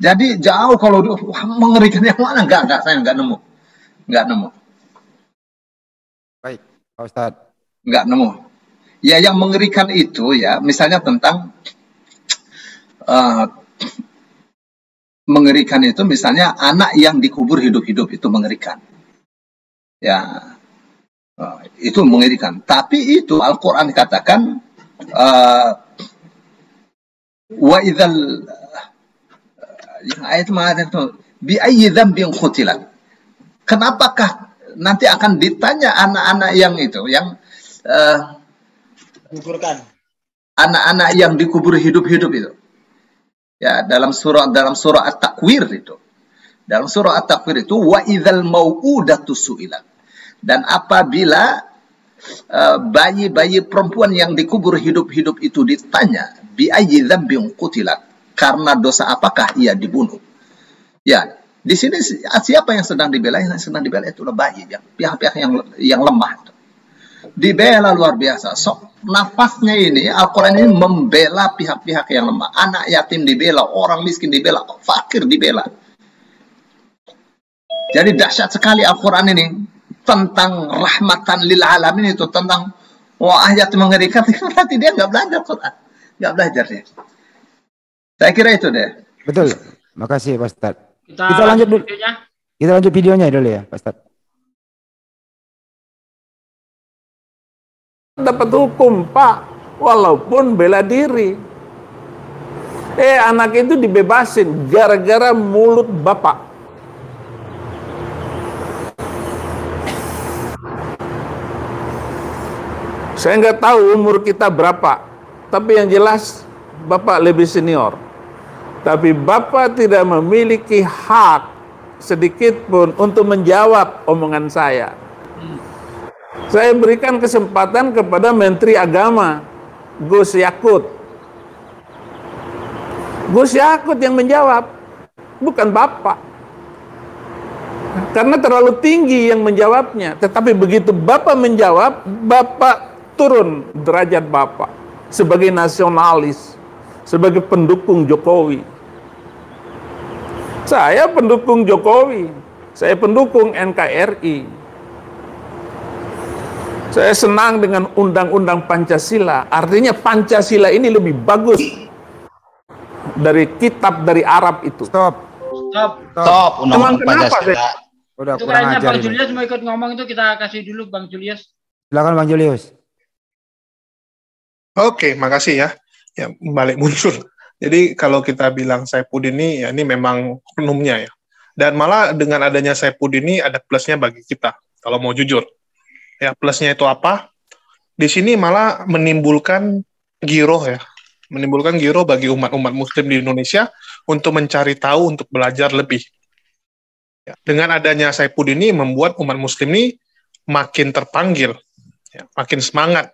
Jadi jauh kalau wah, mengerikan yang mana enggak enggak saya enggak nemu. Enggak nemu. Baik, Pak Ustaz. Enggak nemu. Ya yang mengerikan itu ya misalnya tentang uh, mengerikan itu misalnya anak yang dikubur hidup-hidup itu mengerikan. Ya. Uh, itu mengerikan. Tapi itu Al-Qur'an katakan uh, wa idzal yang ayat mana itu bi ayyi dzambin qutilat. Kenapakah nanti akan ditanya anak-anak yang itu yang uh, Anak-anak yang dikubur hidup-hidup itu. Ya, dalam surah dalam surah At-Takwir itu. Dalam surah At-Takwir itu wa idzal mau'udatu su'ilat. Dan apabila eh, bayi-bayi uh, bayi -bayi perempuan yang dikubur hidup-hidup itu ditanya bi ayyi dzambin qutilat karena dosa apakah ia dibunuh ya di sini siapa yang sedang dibela yang sedang dibela itu adalah bayi yang pihak-pihak yang yang lemah dibela luar biasa so nafasnya ini Al-Quran ini membela pihak-pihak yang lemah anak yatim dibela orang miskin dibela fakir dibela jadi dahsyat sekali Al-Quran ini tentang rahmatan lil alamin itu tentang wah ayat mengerikan berarti dia nggak belajar Quran nggak belajar dia. Saya kira itu deh. Betul. Makasih Pak Ustaz. Kita, kita lanjut dulu. Videonya. Kita lanjut videonya dulu ya Pak Ustaz. Dapat hukum Pak, walaupun bela diri. Eh anak itu dibebasin gara-gara mulut bapak. Saya nggak tahu umur kita berapa. Tapi yang jelas Bapak lebih senior. Tapi Bapak tidak memiliki hak sedikit pun untuk menjawab omongan saya. Saya berikan kesempatan kepada Menteri Agama Gus Yakut. Gus Yakut yang menjawab, bukan Bapak. Karena terlalu tinggi yang menjawabnya, tetapi begitu Bapak menjawab, Bapak turun derajat Bapak sebagai nasionalis, sebagai pendukung Jokowi. Saya pendukung Jokowi, saya pendukung NKRI. Saya senang dengan undang-undang Pancasila. Artinya Pancasila ini lebih bagus dari kitab dari Arab itu. Stop. Stop. Stop. Stop. Emang kenapa Pancasila. saya? Udah itu kayaknya Bang Julius mau ikut ngomong itu kita kasih dulu Bang Julius. Silakan Bang Julius. Oke, makasih ya. Ya balik muncul. Jadi kalau kita bilang Saipudin ini, ya ini memang penumnya ya. Dan malah dengan adanya Saipudin ini ada plusnya bagi kita, kalau mau jujur. Ya plusnya itu apa? Di sini malah menimbulkan giro ya, menimbulkan giro bagi umat-umat Muslim di Indonesia untuk mencari tahu, untuk belajar lebih. Ya, dengan adanya Saipudin ini membuat umat Muslim ini makin terpanggil, ya, makin semangat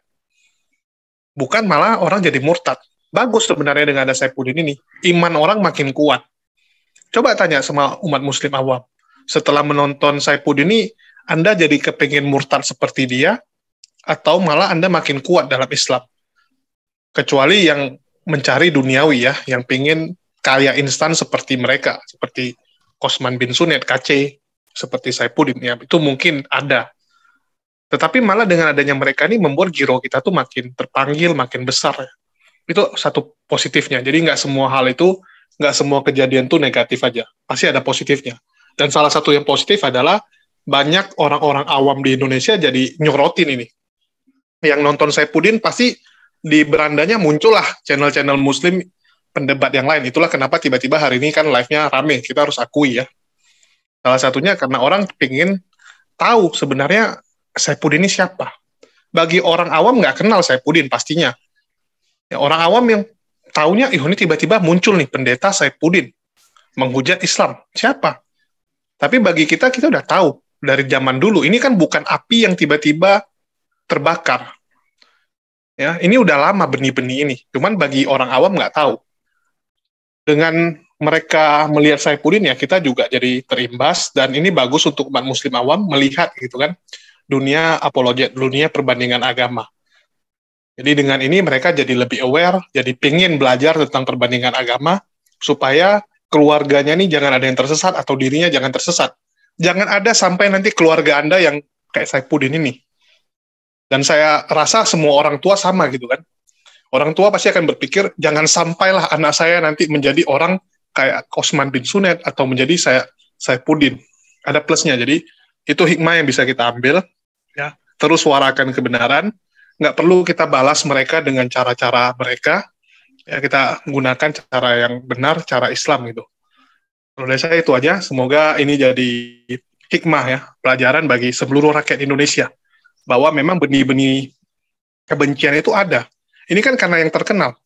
Bukan malah orang jadi murtad. Bagus sebenarnya dengan ada Saifuddin ini. Iman orang makin kuat. Coba tanya sama umat muslim awam. Setelah menonton Saifuddin ini, Anda jadi kepingin murtad seperti dia? Atau malah Anda makin kuat dalam Islam? Kecuali yang mencari duniawi ya, yang pingin kaya instan seperti mereka, seperti Kosman bin Sunet, KC, seperti Saipudin, ya, itu mungkin ada. Tetapi malah dengan adanya mereka ini membuat giro kita tuh makin terpanggil, makin besar. Itu satu positifnya. Jadi nggak semua hal itu, nggak semua kejadian tuh negatif aja. Pasti ada positifnya. Dan salah satu yang positif adalah banyak orang-orang awam di Indonesia jadi nyorotin ini. Yang nonton saya Saipudin pasti di berandanya muncullah channel-channel muslim pendebat yang lain. Itulah kenapa tiba-tiba hari ini kan live-nya rame. Kita harus akui ya. Salah satunya karena orang pingin tahu sebenarnya Saipudin ini siapa? Bagi orang awam nggak kenal Saipudin pastinya. Ya, orang awam yang tahunya ih ini tiba-tiba muncul nih pendeta Saipudin menghujat Islam. Siapa? Tapi bagi kita kita udah tahu dari zaman dulu ini kan bukan api yang tiba-tiba terbakar. Ya, ini udah lama benih-benih ini. Cuman bagi orang awam nggak tahu. Dengan mereka melihat Saipudin ya kita juga jadi terimbas dan ini bagus untuk umat muslim awam melihat gitu kan dunia apologet, dunia perbandingan agama. Jadi dengan ini mereka jadi lebih aware, jadi pingin belajar tentang perbandingan agama supaya keluarganya nih jangan ada yang tersesat atau dirinya jangan tersesat. Jangan ada sampai nanti keluarga Anda yang kayak saya Saipudin ini. Dan saya rasa semua orang tua sama gitu kan. Orang tua pasti akan berpikir, jangan sampailah anak saya nanti menjadi orang kayak Osman bin Sunet atau menjadi saya saya Saipudin. Ada plusnya, jadi itu hikmah yang bisa kita ambil terus suarakan kebenaran nggak perlu kita balas mereka dengan cara-cara mereka ya kita gunakan cara yang benar cara Islam gitu kalau saya itu aja semoga ini jadi hikmah ya pelajaran bagi seluruh rakyat Indonesia bahwa memang benih-benih kebencian itu ada ini kan karena yang terkenal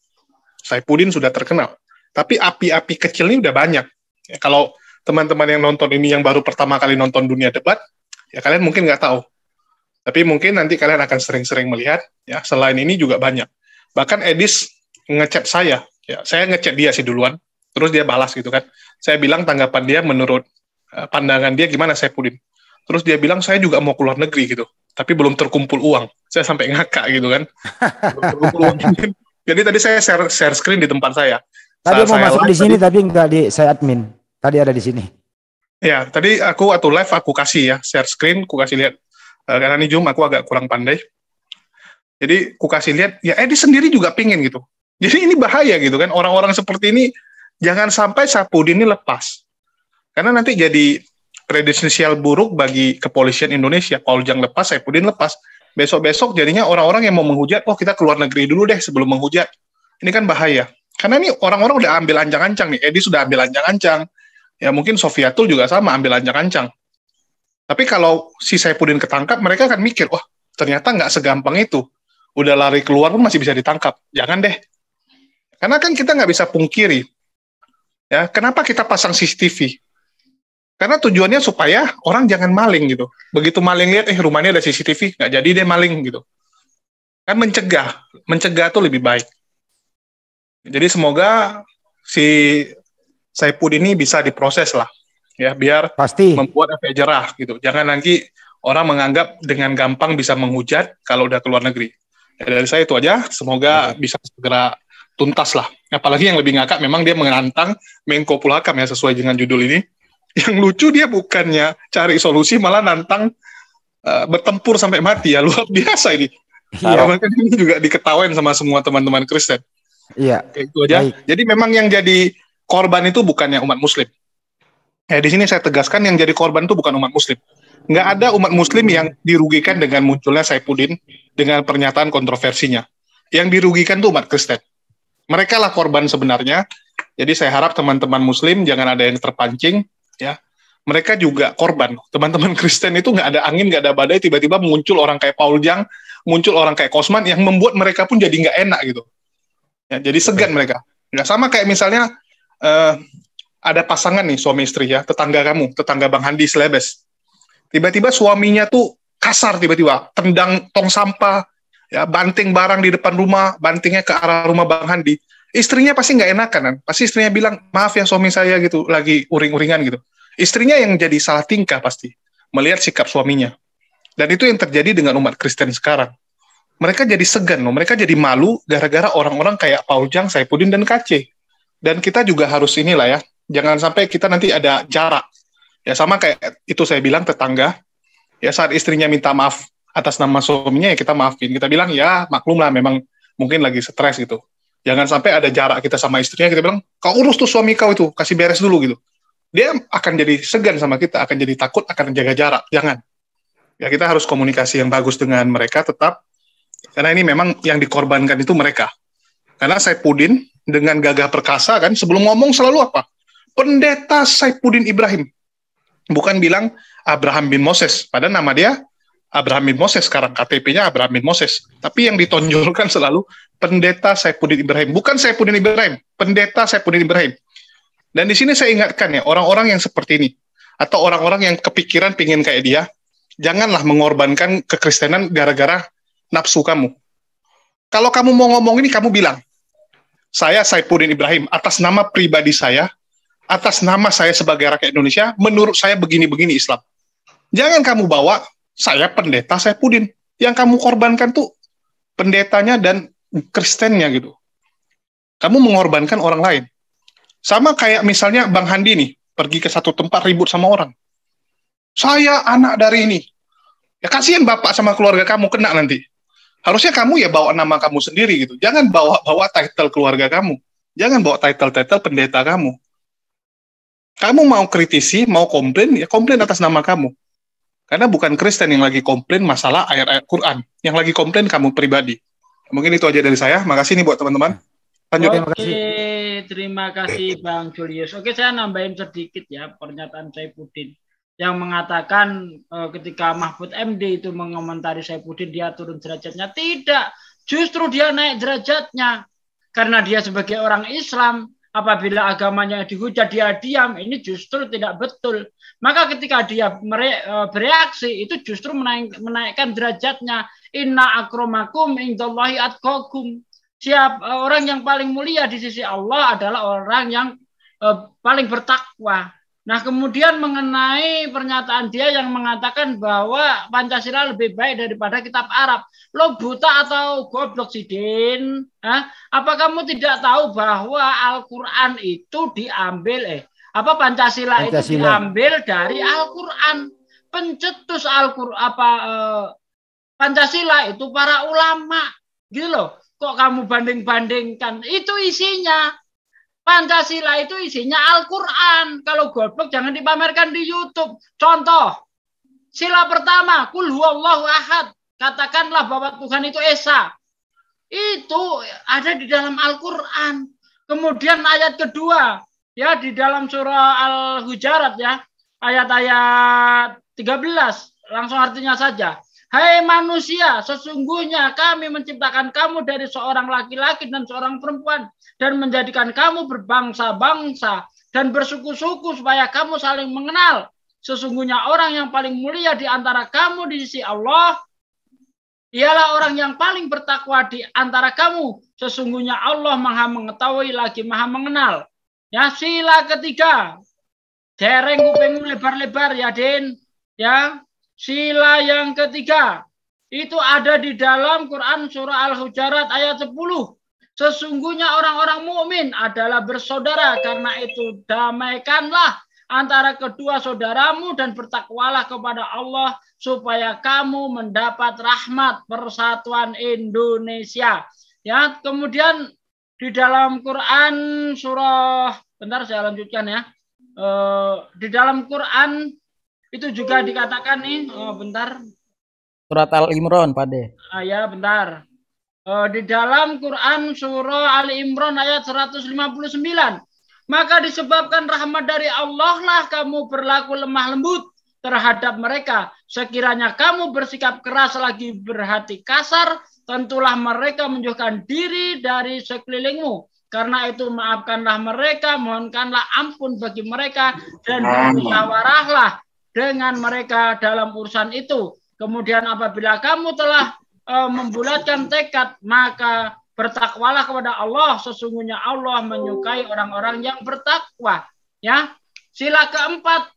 Saipudin sudah terkenal tapi api-api kecil ini udah banyak ya, kalau teman-teman yang nonton ini yang baru pertama kali nonton dunia debat ya kalian mungkin nggak tahu tapi mungkin nanti kalian akan sering-sering melihat ya selain ini juga banyak. Bahkan Edis ngechat saya, ya saya ngechat dia sih duluan, terus dia balas gitu kan. Saya bilang tanggapan dia menurut eh, pandangan dia gimana saya pudin. Terus dia bilang saya juga mau keluar negeri gitu, tapi belum terkumpul uang. Saya sampai ngakak gitu kan. Jadi tadi saya share, share screen di tempat saya. Tadi mau saya masuk di sini tadi, tapi nggak di saya admin. Tadi ada di sini. Ya, tadi aku atau live aku kasih ya share screen, aku kasih lihat Eh, karena ini Zoom aku agak kurang pandai. Jadi ku kasih lihat, ya Edi sendiri juga pingin gitu. Jadi ini bahaya gitu kan, orang-orang seperti ini jangan sampai sapu ini lepas. Karena nanti jadi presidensial buruk bagi kepolisian Indonesia. Kalau jangan lepas, Sapudin lepas. Besok-besok jadinya orang-orang yang mau menghujat, oh kita keluar negeri dulu deh sebelum menghujat. Ini kan bahaya. Karena ini orang-orang udah ambil ancang-ancang nih. Edi sudah ambil ancang-ancang. Ya mungkin Sofiatul juga sama ambil ancang-ancang. Tapi kalau si Saipudin ketangkap, mereka akan mikir, wah ternyata nggak segampang itu. Udah lari keluar pun masih bisa ditangkap. Jangan deh. Karena kan kita nggak bisa pungkiri. Ya, kenapa kita pasang CCTV? Karena tujuannya supaya orang jangan maling gitu. Begitu maling lihat, eh rumahnya ada CCTV, nggak jadi deh maling gitu. Kan mencegah, mencegah tuh lebih baik. Jadi semoga si Saipud ini bisa diproses lah ya biar pasti membuat efek jerah gitu. Jangan nanti orang menganggap dengan gampang bisa menghujat kalau udah keluar negeri. Ya, dari saya itu aja. Semoga ya. bisa segera tuntas lah. Apalagi yang lebih ngakak memang dia mengantang Menko Polhukam ya sesuai dengan judul ini. Yang lucu dia bukannya cari solusi malah nantang uh, bertempur sampai mati ya luar biasa ini. Iya. Ya, makanya ini juga diketawain sama semua teman-teman Kristen. Iya. itu aja. Jadi memang yang jadi korban itu bukannya umat Muslim, Ya, di sini saya tegaskan yang jadi korban itu bukan umat muslim. Nggak ada umat muslim yang dirugikan dengan munculnya Saipudin dengan pernyataan kontroversinya. Yang dirugikan itu umat Kristen. Mereka lah korban sebenarnya. Jadi saya harap teman-teman muslim jangan ada yang terpancing. ya Mereka juga korban. Teman-teman Kristen itu nggak ada angin, nggak ada badai, tiba-tiba muncul orang kayak Paul Jang, muncul orang kayak Kosman yang membuat mereka pun jadi nggak enak gitu. Ya, jadi segan mereka. Ya, sama kayak misalnya eh, ada pasangan nih suami istri ya, tetangga kamu, tetangga Bang Handi Slebes. Tiba-tiba suaminya tuh kasar tiba-tiba, tendang tong sampah, ya banting barang di depan rumah, bantingnya ke arah rumah Bang Handi. Istrinya pasti nggak enakan kan? Pasti istrinya bilang, maaf ya suami saya gitu, lagi uring-uringan gitu. Istrinya yang jadi salah tingkah pasti, melihat sikap suaminya. Dan itu yang terjadi dengan umat Kristen sekarang. Mereka jadi segan, loh. mereka jadi malu gara-gara orang-orang kayak Paul Jang, Saipudin, dan Kace. Dan kita juga harus inilah ya, Jangan sampai kita nanti ada jarak. Ya sama kayak itu saya bilang tetangga. Ya saat istrinya minta maaf atas nama suaminya ya kita maafin. Kita bilang ya maklum lah memang mungkin lagi stres gitu. Jangan sampai ada jarak kita sama istrinya kita bilang kau urus tuh suami kau itu kasih beres dulu gitu. Dia akan jadi segan sama kita, akan jadi takut, akan jaga jarak. Jangan. Ya kita harus komunikasi yang bagus dengan mereka tetap karena ini memang yang dikorbankan itu mereka. Karena saya pudin dengan gagah perkasa kan sebelum ngomong selalu apa? Pendeta Saipudin Ibrahim. Bukan bilang Abraham bin Moses, pada nama dia Abraham bin Moses, sekarang KTP-nya Abraham bin Moses. Tapi yang ditonjolkan selalu Pendeta Saipudin Ibrahim. Bukan Saipudin Ibrahim, Pendeta Saipudin Ibrahim. Dan di sini saya ingatkan ya, orang-orang yang seperti ini, atau orang-orang yang kepikiran pingin kayak dia, janganlah mengorbankan kekristenan gara-gara nafsu kamu. Kalau kamu mau ngomong ini, kamu bilang, saya Saipudin Ibrahim, atas nama pribadi saya, atas nama saya sebagai rakyat Indonesia, menurut saya begini-begini Islam. Jangan kamu bawa saya pendeta, saya pudin. Yang kamu korbankan tuh pendetanya dan Kristennya gitu. Kamu mengorbankan orang lain. Sama kayak misalnya Bang Handi nih, pergi ke satu tempat ribut sama orang. Saya anak dari ini. Ya kasihan bapak sama keluarga kamu kena nanti. Harusnya kamu ya bawa nama kamu sendiri gitu. Jangan bawa-bawa title keluarga kamu. Jangan bawa title-title pendeta kamu kamu mau kritisi, mau komplain, ya komplain atas nama kamu. Karena bukan Kristen yang lagi komplain masalah ayat-ayat Quran. Yang lagi komplain kamu pribadi. Mungkin itu aja dari saya. Makasih nih buat teman-teman. Lanjut. Oke, okay, terima kasih Bang Julius. Oke, saya nambahin sedikit ya pernyataan Saifuddin yang mengatakan e, ketika Mahfud MD itu mengomentari Saifuddin dia turun derajatnya. Tidak, justru dia naik derajatnya karena dia sebagai orang Islam apabila agamanya dihujat dia diam ini justru tidak betul maka ketika dia e, bereaksi itu justru menaik, menaikkan derajatnya inna akromakum indallahi atqakum siap orang yang paling mulia di sisi Allah adalah orang yang e, paling bertakwa Nah, kemudian mengenai pernyataan dia yang mengatakan bahwa Pancasila lebih baik daripada kitab Arab. Lo buta atau goblok sih, Din? Hah? Apa kamu tidak tahu bahwa Al-Qur'an itu diambil eh apa Pancasila, Pancasila. itu diambil dari Al-Qur'an. Pencetus Al-Qur'an apa eh, Pancasila itu para ulama. Gitu loh. Kok kamu banding-bandingkan? Itu isinya Pancasila itu isinya Al-Quran. Kalau goblok jangan dipamerkan di YouTube. Contoh, sila pertama, Kul huwallahu ahad. Katakanlah bahwa Tuhan itu Esa. Itu ada di dalam Al-Quran. Kemudian ayat kedua, ya di dalam surah Al-Hujarat ya, ayat-ayat 13, langsung artinya saja. Hai hey manusia, sesungguhnya kami menciptakan kamu dari seorang laki-laki dan seorang perempuan dan menjadikan kamu berbangsa-bangsa dan bersuku-suku supaya kamu saling mengenal. Sesungguhnya orang yang paling mulia di antara kamu di sisi Allah ialah orang yang paling bertakwa di antara kamu. Sesungguhnya Allah Maha mengetahui lagi Maha mengenal. Ya, sila ketiga. Dereng kupingmu lebar-lebar ya, Din. Ya, Sila yang ketiga itu ada di dalam Quran surah Al-Hujarat ayat 10. Sesungguhnya orang-orang mukmin adalah bersaudara karena itu damaikanlah antara kedua saudaramu dan bertakwalah kepada Allah supaya kamu mendapat rahmat persatuan Indonesia. Ya, kemudian di dalam Quran surah bentar saya lanjutkan ya. Uh, di dalam Quran itu juga dikatakan nih, oh, bentar. Surat Al imron Pade. Ah ya, bentar. Uh, di dalam Quran surah Al imron ayat 159. Maka disebabkan rahmat dari Allah lah kamu berlaku lemah lembut terhadap mereka. Sekiranya kamu bersikap keras lagi berhati kasar, tentulah mereka menjauhkan diri dari sekelilingmu. Karena itu maafkanlah mereka, mohonkanlah ampun bagi mereka, dan bermusyawarahlah dengan mereka dalam urusan itu. Kemudian apabila kamu telah uh, membulatkan tekad, maka bertakwalah kepada Allah. Sesungguhnya Allah menyukai orang-orang yang bertakwa. Ya, sila keempat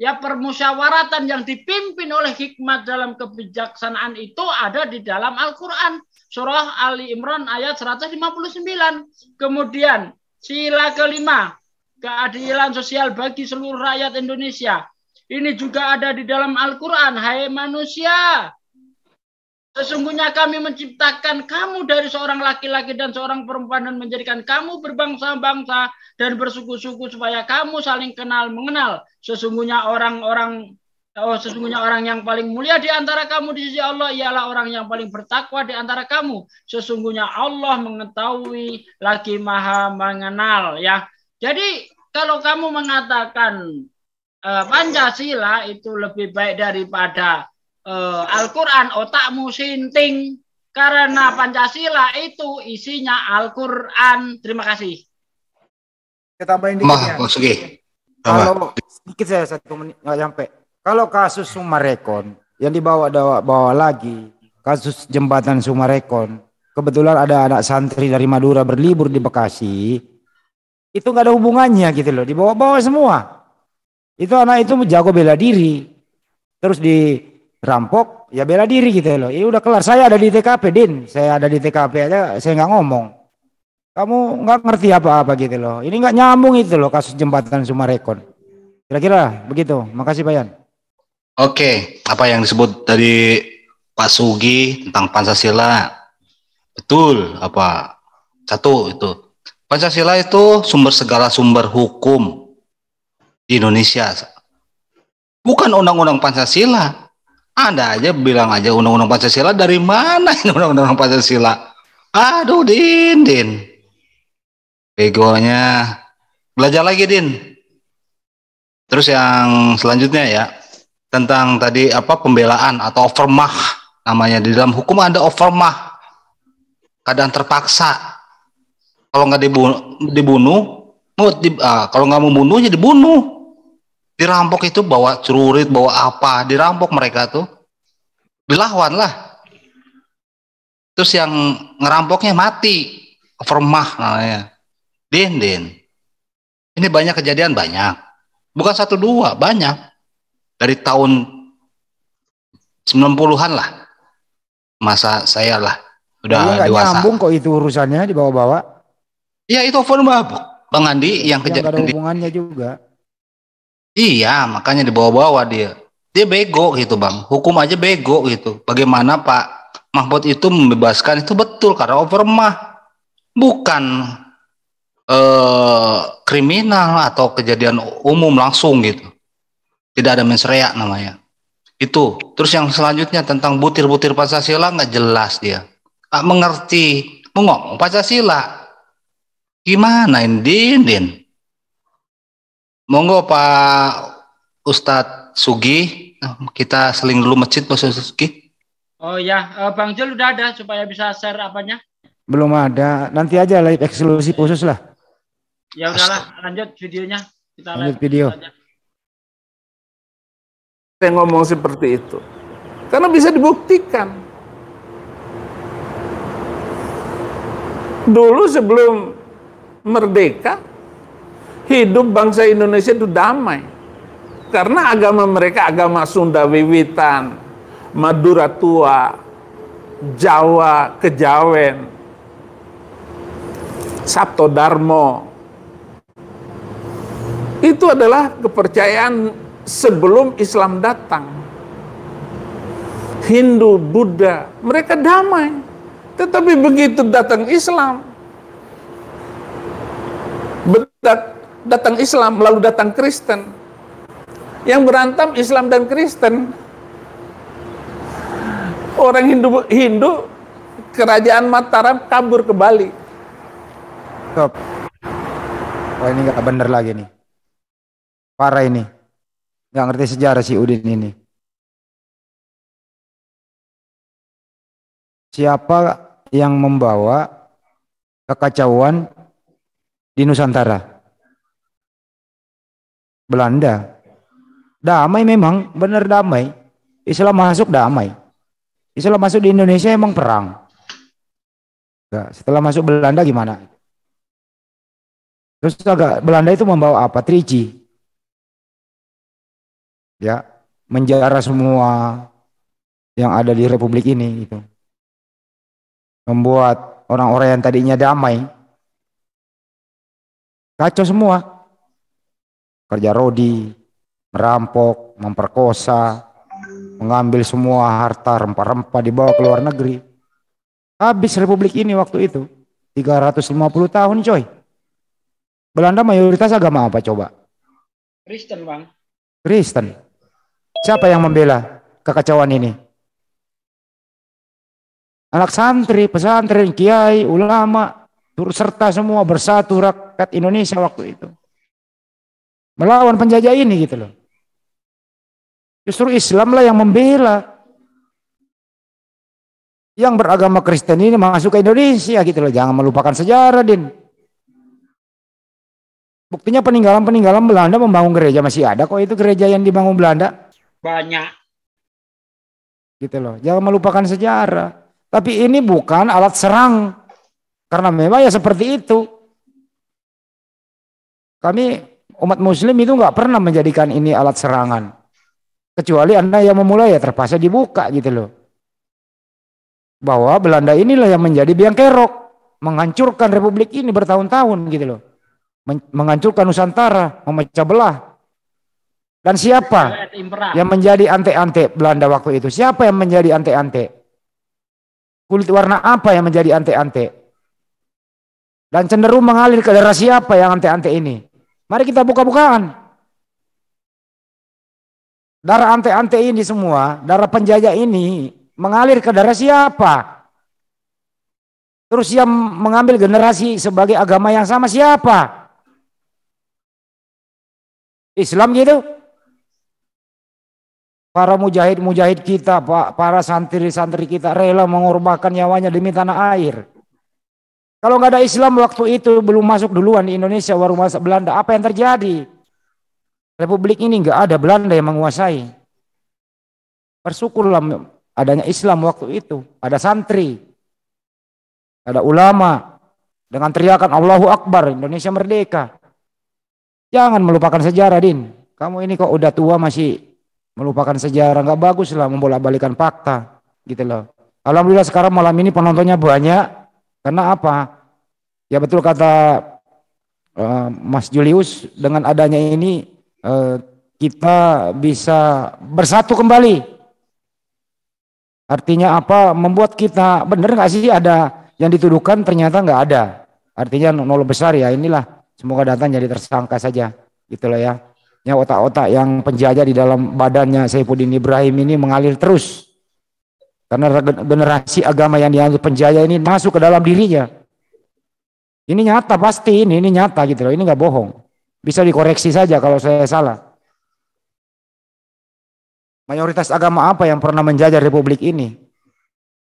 ya permusyawaratan yang dipimpin oleh hikmat dalam kebijaksanaan itu ada di dalam Al-Qur'an surah Ali Imran ayat 159. Kemudian sila kelima keadilan sosial bagi seluruh rakyat Indonesia. Ini juga ada di dalam Al-Quran. Hai manusia, sesungguhnya kami menciptakan kamu dari seorang laki-laki dan seorang perempuan dan menjadikan kamu berbangsa-bangsa dan bersuku-suku supaya kamu saling kenal mengenal. Sesungguhnya orang-orang Oh, sesungguhnya orang yang paling mulia di antara kamu di sisi Allah ialah orang yang paling bertakwa di antara kamu. Sesungguhnya Allah mengetahui lagi maha mengenal ya. Jadi kalau kamu mengatakan uh, Pancasila itu lebih baik daripada uh, Al-Quran otakmu sinting karena Pancasila itu isinya Al-Quran terima kasih kita tambahin dikit Mah, ya. Kalau sedikit saya satu menit nggak sampai Kalau kasus Sumarekon yang dibawa bawa, bawa lagi kasus jembatan Sumarekon, kebetulan ada anak santri dari Madura berlibur di Bekasi, itu nggak ada hubungannya gitu loh, dibawa-bawa semua. Itu anak itu jago bela diri. Terus dirampok, ya bela diri gitu loh. Ya udah kelar, saya ada di TKP, Din. Saya ada di TKP aja, saya nggak ngomong. Kamu nggak ngerti apa-apa gitu loh. Ini nggak nyambung itu loh kasus jembatan Sumarekon. Kira-kira begitu. Makasih Pak Yan Oke, apa yang disebut dari Pak Sugi tentang Pancasila betul apa satu itu Pancasila itu sumber segala sumber hukum di Indonesia. Bukan undang-undang Pancasila. Ada aja bilang aja undang-undang Pancasila dari mana ini undang-undang Pancasila? Aduh, Din, Din. Begonya. Belajar lagi, Din. Terus yang selanjutnya ya, tentang tadi apa pembelaan atau overmah namanya di dalam hukum ada overmah. Kadang terpaksa. Kalau nggak dibunuh, dibunuh, ah, kalau nggak membunuhnya jadi bunuh ya Dirampok itu bawa celurit, bawa apa? Dirampok mereka tuh. Dilawan lah. Terus yang ngerampoknya mati. formah, namanya. Din, din. Ini banyak kejadian, banyak. Bukan satu dua, banyak. Dari tahun 90-an lah masa saya lah udah Dia dewasa. nyambung kok itu urusannya dibawa-bawa. Iya itu formah, Bang Andi yang, yang kejadian ada hubungannya juga. Iya, makanya dibawa-bawa dia. Dia bego gitu, Bang. Hukum aja bego gitu. Bagaimana Pak Mahfud itu membebaskan itu betul karena over mah, Bukan eh kriminal atau kejadian umum langsung gitu. Tidak ada mensreak namanya. Itu. Terus yang selanjutnya tentang butir-butir Pancasila nggak jelas dia. Nggak mengerti. ngomong Pancasila. Gimana ini, Din? din? Monggo Pak Ustadz Sugi, kita seling dulu masjid Pak Ustadz Sugi. Oh ya, Bang Jul udah ada supaya bisa share apanya? Belum ada, nanti aja live eksklusif khusus lah. Ya udahlah, lanjut videonya. Kita lanjut live video. Aja. Saya ngomong seperti itu. Karena bisa dibuktikan. Dulu sebelum merdeka, hidup bangsa Indonesia itu damai. Karena agama mereka agama Sunda Wiwitan, Madura Tua, Jawa, Kejawen, Sabto Darmo. Itu adalah kepercayaan sebelum Islam datang. Hindu, Buddha, mereka damai. Tetapi begitu datang Islam, datang Islam lalu datang Kristen. Yang berantem Islam dan Kristen. Orang Hindu Hindu kerajaan Mataram kabur ke Bali. Stop. oh, ini gak bener lagi nih. Parah ini. Gak ngerti sejarah si Udin ini. Siapa yang membawa kekacauan di Nusantara? Belanda. Damai memang, benar damai. Islam masuk damai. Islam masuk di Indonesia emang perang. Nah, setelah masuk Belanda gimana? Terus agak Belanda itu membawa apa? Trici. Ya, menjara semua yang ada di republik ini itu Membuat orang-orang yang tadinya damai kacau semua kerja rodi, merampok, memperkosa, mengambil semua harta rempah-rempah dibawa ke luar negeri. Habis republik ini waktu itu 350 tahun coy. Belanda mayoritas agama apa coba? Kristen bang. Kristen. Siapa yang membela kekacauan ini? Anak santri, pesantren, kiai, ulama, turut serta semua bersatu rakyat Indonesia waktu itu melawan penjajah ini gitu loh. Justru islam lah yang membela. Yang beragama Kristen ini masuk ke Indonesia gitu loh. Jangan melupakan sejarah, Din. Buktinya peninggalan-peninggalan Belanda membangun gereja masih ada kok itu gereja yang dibangun Belanda. Banyak. Gitu loh. Jangan melupakan sejarah. Tapi ini bukan alat serang. Karena memang ya seperti itu. Kami umat muslim itu nggak pernah menjadikan ini alat serangan. Kecuali Anda yang memulai ya terpaksa dibuka gitu loh. Bahwa Belanda inilah yang menjadi biang kerok. Menghancurkan Republik ini bertahun-tahun gitu loh. Men menghancurkan Nusantara, memecah belah. Dan siapa yang menjadi ante-ante Belanda waktu itu? Siapa yang menjadi ante-ante? Kulit warna apa yang menjadi ante-ante? Dan cenderung mengalir ke darah siapa yang ante-ante ini? Mari kita buka-bukaan. Darah ante-ante ini semua, darah penjajah ini mengalir ke darah siapa? Terus yang mengambil generasi sebagai agama yang sama siapa? Islam gitu? Para mujahid-mujahid kita, para santri-santri kita rela mengorbankan nyawanya demi tanah air. Kalau nggak ada Islam waktu itu belum masuk duluan di Indonesia warung masak Belanda, apa yang terjadi? Republik ini nggak ada Belanda yang menguasai. Bersyukurlah adanya Islam waktu itu. Ada santri, ada ulama dengan teriakan Allahu Akbar Indonesia merdeka. Jangan melupakan sejarah, Din. Kamu ini kok udah tua masih melupakan sejarah nggak bagus lah membolak-balikan fakta gitu loh. Alhamdulillah sekarang malam ini penontonnya banyak. Karena apa? Ya betul kata uh, Mas Julius dengan adanya ini uh, kita bisa bersatu kembali. Artinya apa? Membuat kita benar nggak sih ada yang dituduhkan ternyata nggak ada. Artinya nol besar ya inilah semoga datang jadi tersangka saja gitulah ya. Ya otak-otak yang penjajah di dalam badannya Saifuddin Ibrahim ini mengalir terus. Karena generasi agama yang dianggap penjajah ini masuk ke dalam dirinya. Ini nyata pasti ini, ini nyata gitu loh, ini nggak bohong. Bisa dikoreksi saja kalau saya salah. Mayoritas agama apa yang pernah menjajah republik ini?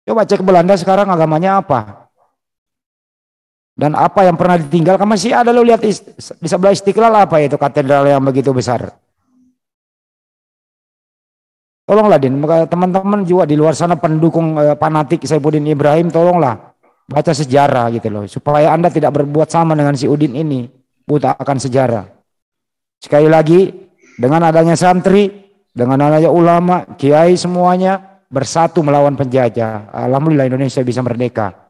Coba cek Belanda sekarang agamanya apa? Dan apa yang pernah ditinggalkan masih ada lo lihat di sebelah Istiqlal apa itu katedral yang begitu besar. Tolonglah Din, teman-teman juga di luar sana pendukung panatik eh, fanatik Saifuddin Ibrahim tolonglah baca sejarah gitu loh supaya anda tidak berbuat sama dengan si Udin ini buta akan sejarah sekali lagi dengan adanya santri dengan adanya ulama kiai semuanya bersatu melawan penjajah alhamdulillah Indonesia bisa merdeka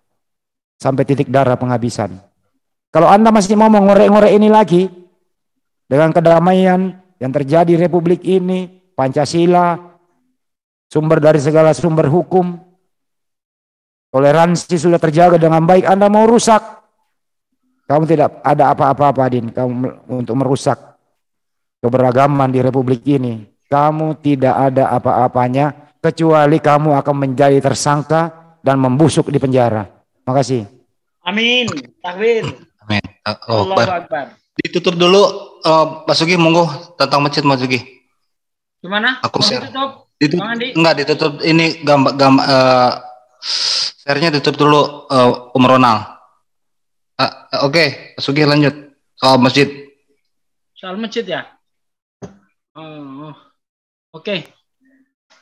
sampai titik darah penghabisan kalau anda masih mau mengorek-ngorek ini lagi dengan kedamaian yang terjadi republik ini Pancasila sumber dari segala sumber hukum Toleransi sudah terjaga dengan baik, Anda mau rusak. Kamu tidak ada apa-apa, Adin kamu untuk merusak keberagaman di republik ini. Kamu tidak ada apa-apanya kecuali kamu akan menjadi tersangka dan membusuk di penjara. Makasih. Amin. Takbir. Amin. Allah Akbar. Ditutup dulu uh, Pak Sugi monggo tentang masjid Mas Sugi. Gimana? Aku share. Ditutup? Ditutup, enggak ditutup ini gambar gambar uh, Sharenya tutup dulu uh, Om Ronald. Uh, Oke, okay. Sugi lanjut soal masjid. Soal masjid ya. Oh, oke. Okay.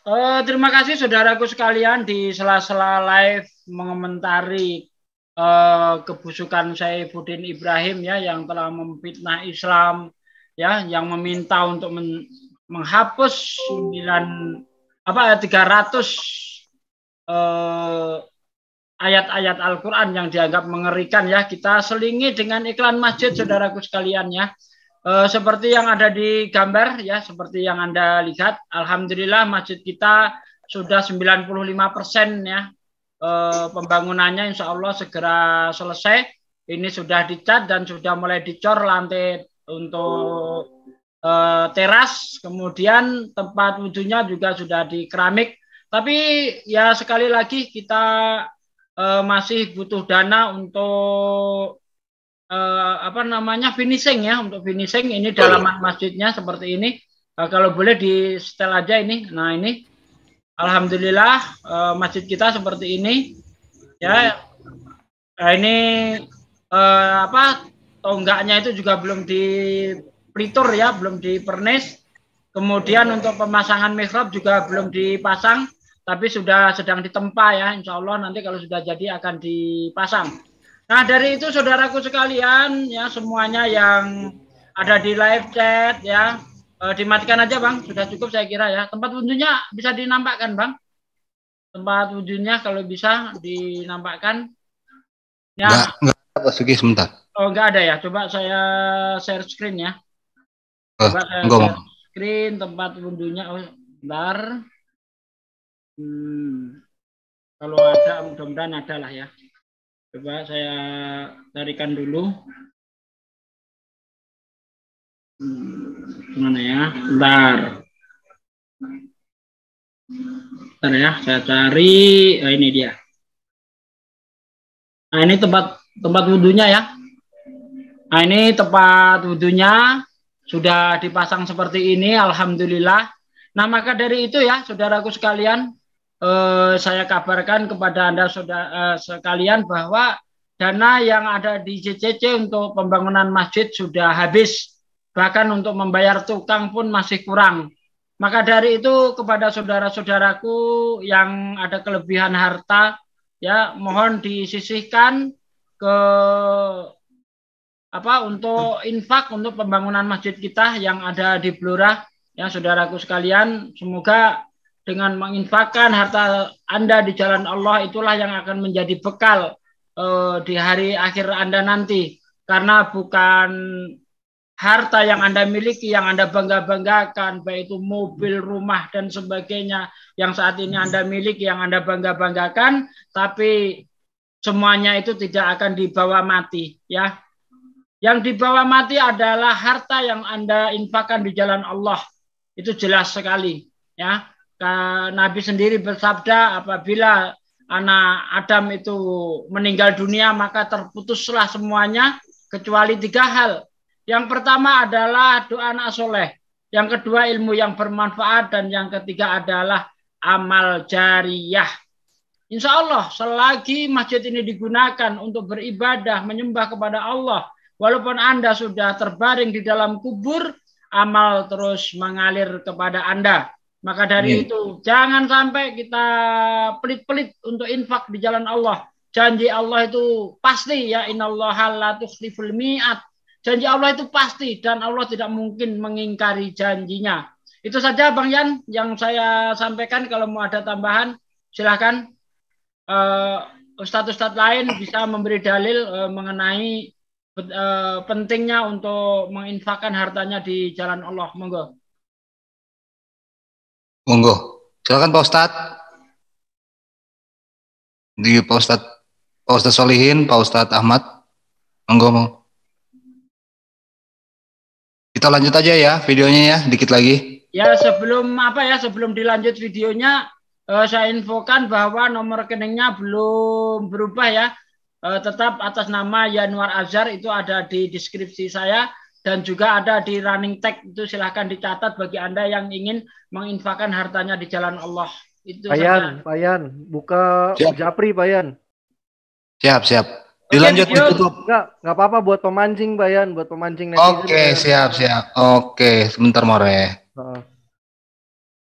Uh, eh, terima kasih saudaraku sekalian di sela-sela live mengomentari uh, kebusukan Saifuddin Ibrahim ya yang telah memfitnah Islam ya yang meminta untuk men menghapus 9 apa 300 eh, ayat-ayat Al-Quran yang dianggap mengerikan ya kita selingi dengan iklan masjid saudaraku sekalian ya e, seperti yang ada di gambar ya seperti yang anda lihat Alhamdulillah masjid kita sudah 95 persen ya e, pembangunannya Insya Allah segera selesai ini sudah dicat dan sudah mulai dicor lantai untuk e, teras kemudian tempat wujudnya juga sudah di keramik tapi ya sekali lagi kita uh, masih butuh dana untuk uh, apa namanya finishing ya untuk finishing ini oh. masjidnya seperti ini uh, kalau boleh di setel aja ini nah ini alhamdulillah uh, masjid kita seperti ini ya nah, ini uh, apa tonggaknya itu juga belum di pritur ya belum di pernis kemudian untuk pemasangan mihrab juga belum dipasang tapi sudah sedang ditempa ya insya Allah nanti kalau sudah jadi akan dipasang nah dari itu saudaraku sekalian ya semuanya yang ada di live chat ya e, dimatikan aja bang sudah cukup saya kira ya tempat wujudnya bisa dinampakkan bang tempat wujudnya kalau bisa dinampakkan ya enggak, enggak sebentar oh enggak ada ya coba saya share screen ya eh, coba saya share screen tempat wujudnya oh bentar Hmm. Kalau ada, mudah-mudahan ada lah ya. Coba saya tarikan dulu. Hmm, gimana ya? Bentar. Bentar ya, saya cari. Nah, ini dia. Nah, ini tempat tempat wudhunya ya. Nah, ini tempat wudhunya sudah dipasang seperti ini, alhamdulillah. Nah, maka dari itu ya, saudaraku sekalian, eh, saya kabarkan kepada Anda saudara eh, sekalian bahwa dana yang ada di CCC untuk pembangunan masjid sudah habis. Bahkan untuk membayar tukang pun masih kurang. Maka dari itu kepada saudara-saudaraku yang ada kelebihan harta ya mohon disisihkan ke apa untuk infak untuk pembangunan masjid kita yang ada di Blora ya saudaraku sekalian semoga dengan menginfakkan harta Anda di jalan Allah itulah yang akan menjadi bekal uh, di hari akhir Anda nanti karena bukan harta yang Anda miliki yang Anda bangga-banggakan baik itu mobil, rumah dan sebagainya yang saat ini Anda miliki yang Anda bangga-banggakan tapi semuanya itu tidak akan dibawa mati ya. Yang dibawa mati adalah harta yang Anda infakkan di jalan Allah. Itu jelas sekali ya Nabi sendiri bersabda apabila anak Adam itu meninggal dunia maka terputuslah semuanya kecuali tiga hal. Yang pertama adalah doa anak soleh. Yang kedua ilmu yang bermanfaat dan yang ketiga adalah amal jariyah. Insya Allah selagi masjid ini digunakan untuk beribadah menyembah kepada Allah. Walaupun Anda sudah terbaring di dalam kubur, amal terus mengalir kepada Anda. Maka dari Amin. itu jangan sampai kita pelit-pelit untuk infak di jalan Allah. Janji Allah itu pasti ya innallaha la tukhliful mi'at. Janji Allah itu pasti dan Allah tidak mungkin mengingkari janjinya. Itu saja Bang Yan yang saya sampaikan kalau mau ada tambahan silahkan uh, eh, status status lain bisa memberi dalil uh, mengenai uh, pentingnya untuk menginfakkan hartanya di jalan Allah. Monggo. Monggo. Silakan Pak Ustad. Di Pak Ustad Pak Ustad Solihin, Pak Ustad Ahmad. Monggo, monggo. Kita lanjut aja ya videonya ya, dikit lagi. Ya, sebelum apa ya, sebelum dilanjut videonya eh, saya infokan bahwa nomor rekeningnya belum berubah ya. Eh, tetap atas nama Yanuar Azhar itu ada di deskripsi saya dan juga ada di running tag itu silahkan dicatat bagi anda yang ingin menginfakan hartanya di jalan Allah itu Payan saja. Payan buka siap. Japri Payan siap siap dilanjut okay, ditutup nggak nggak apa apa buat pemancing Payan buat pemancing oke okay, siap siap oke okay, sebentar more uh.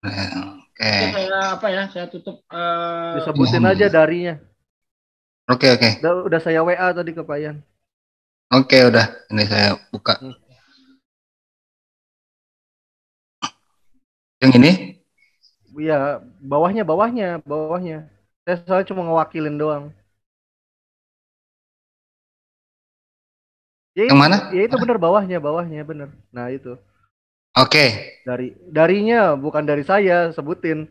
oke okay. apa ya saya tutup uh, disebutin hmm. aja darinya oke okay, oke okay. udah, udah saya WA tadi ke Payan Oke, okay, udah. Ini saya buka. Hmm. Yang ini? Iya, bawahnya, bawahnya, bawahnya. Saya soalnya cuma ngewakilin doang. Ya, yang mana? Ya itu benar bawahnya, bawahnya benar. Nah itu. Oke. Okay. Dari darinya bukan dari saya sebutin.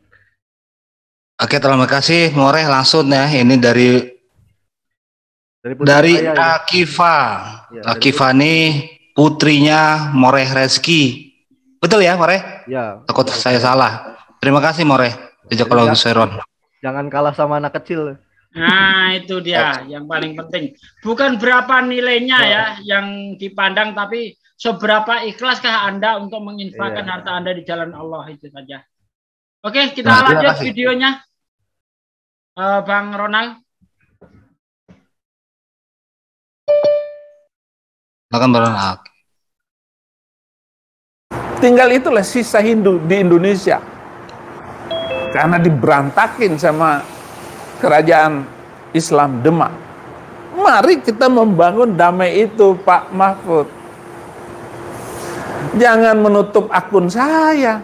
Oke, okay, terima kasih Moreh langsung ya. Ini dari dari, dari saya, Akiva. Ya, Akiva iya, dari... nih putrinya Moreh Reski. Betul ya, Moreh? Ya. Takut ya. saya iya. salah. Terima kasih, Moreh. ya, Seron. Iya. Jangan kalah sama anak kecil. Nah, itu dia yang paling penting. Bukan berapa nilainya ya yang dipandang tapi seberapa ikhlaskah Anda untuk menginfakkan ya. harta Anda di jalan Allah itu saja. Oke, kita nah, lanjut videonya. Uh, Bang Ronald Bahkan barang ah, Tinggal itulah sisa Hindu di Indonesia. Karena diberantakin sama kerajaan Islam Demak. Mari kita membangun damai itu Pak Mahfud. Jangan menutup akun saya.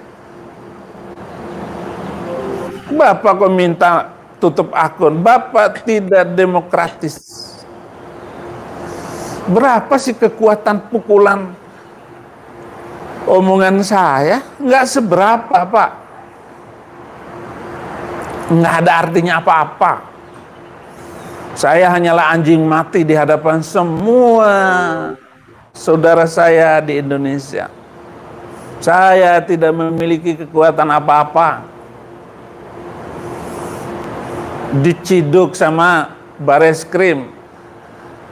Bapak kok minta tutup akun. Bapak tidak demokratis. Berapa sih kekuatan pukulan omongan saya? Nggak seberapa, Pak. Nggak ada artinya apa-apa. Saya hanyalah anjing mati di hadapan semua saudara saya di Indonesia. Saya tidak memiliki kekuatan apa-apa. Diciduk sama Bareskrim. krim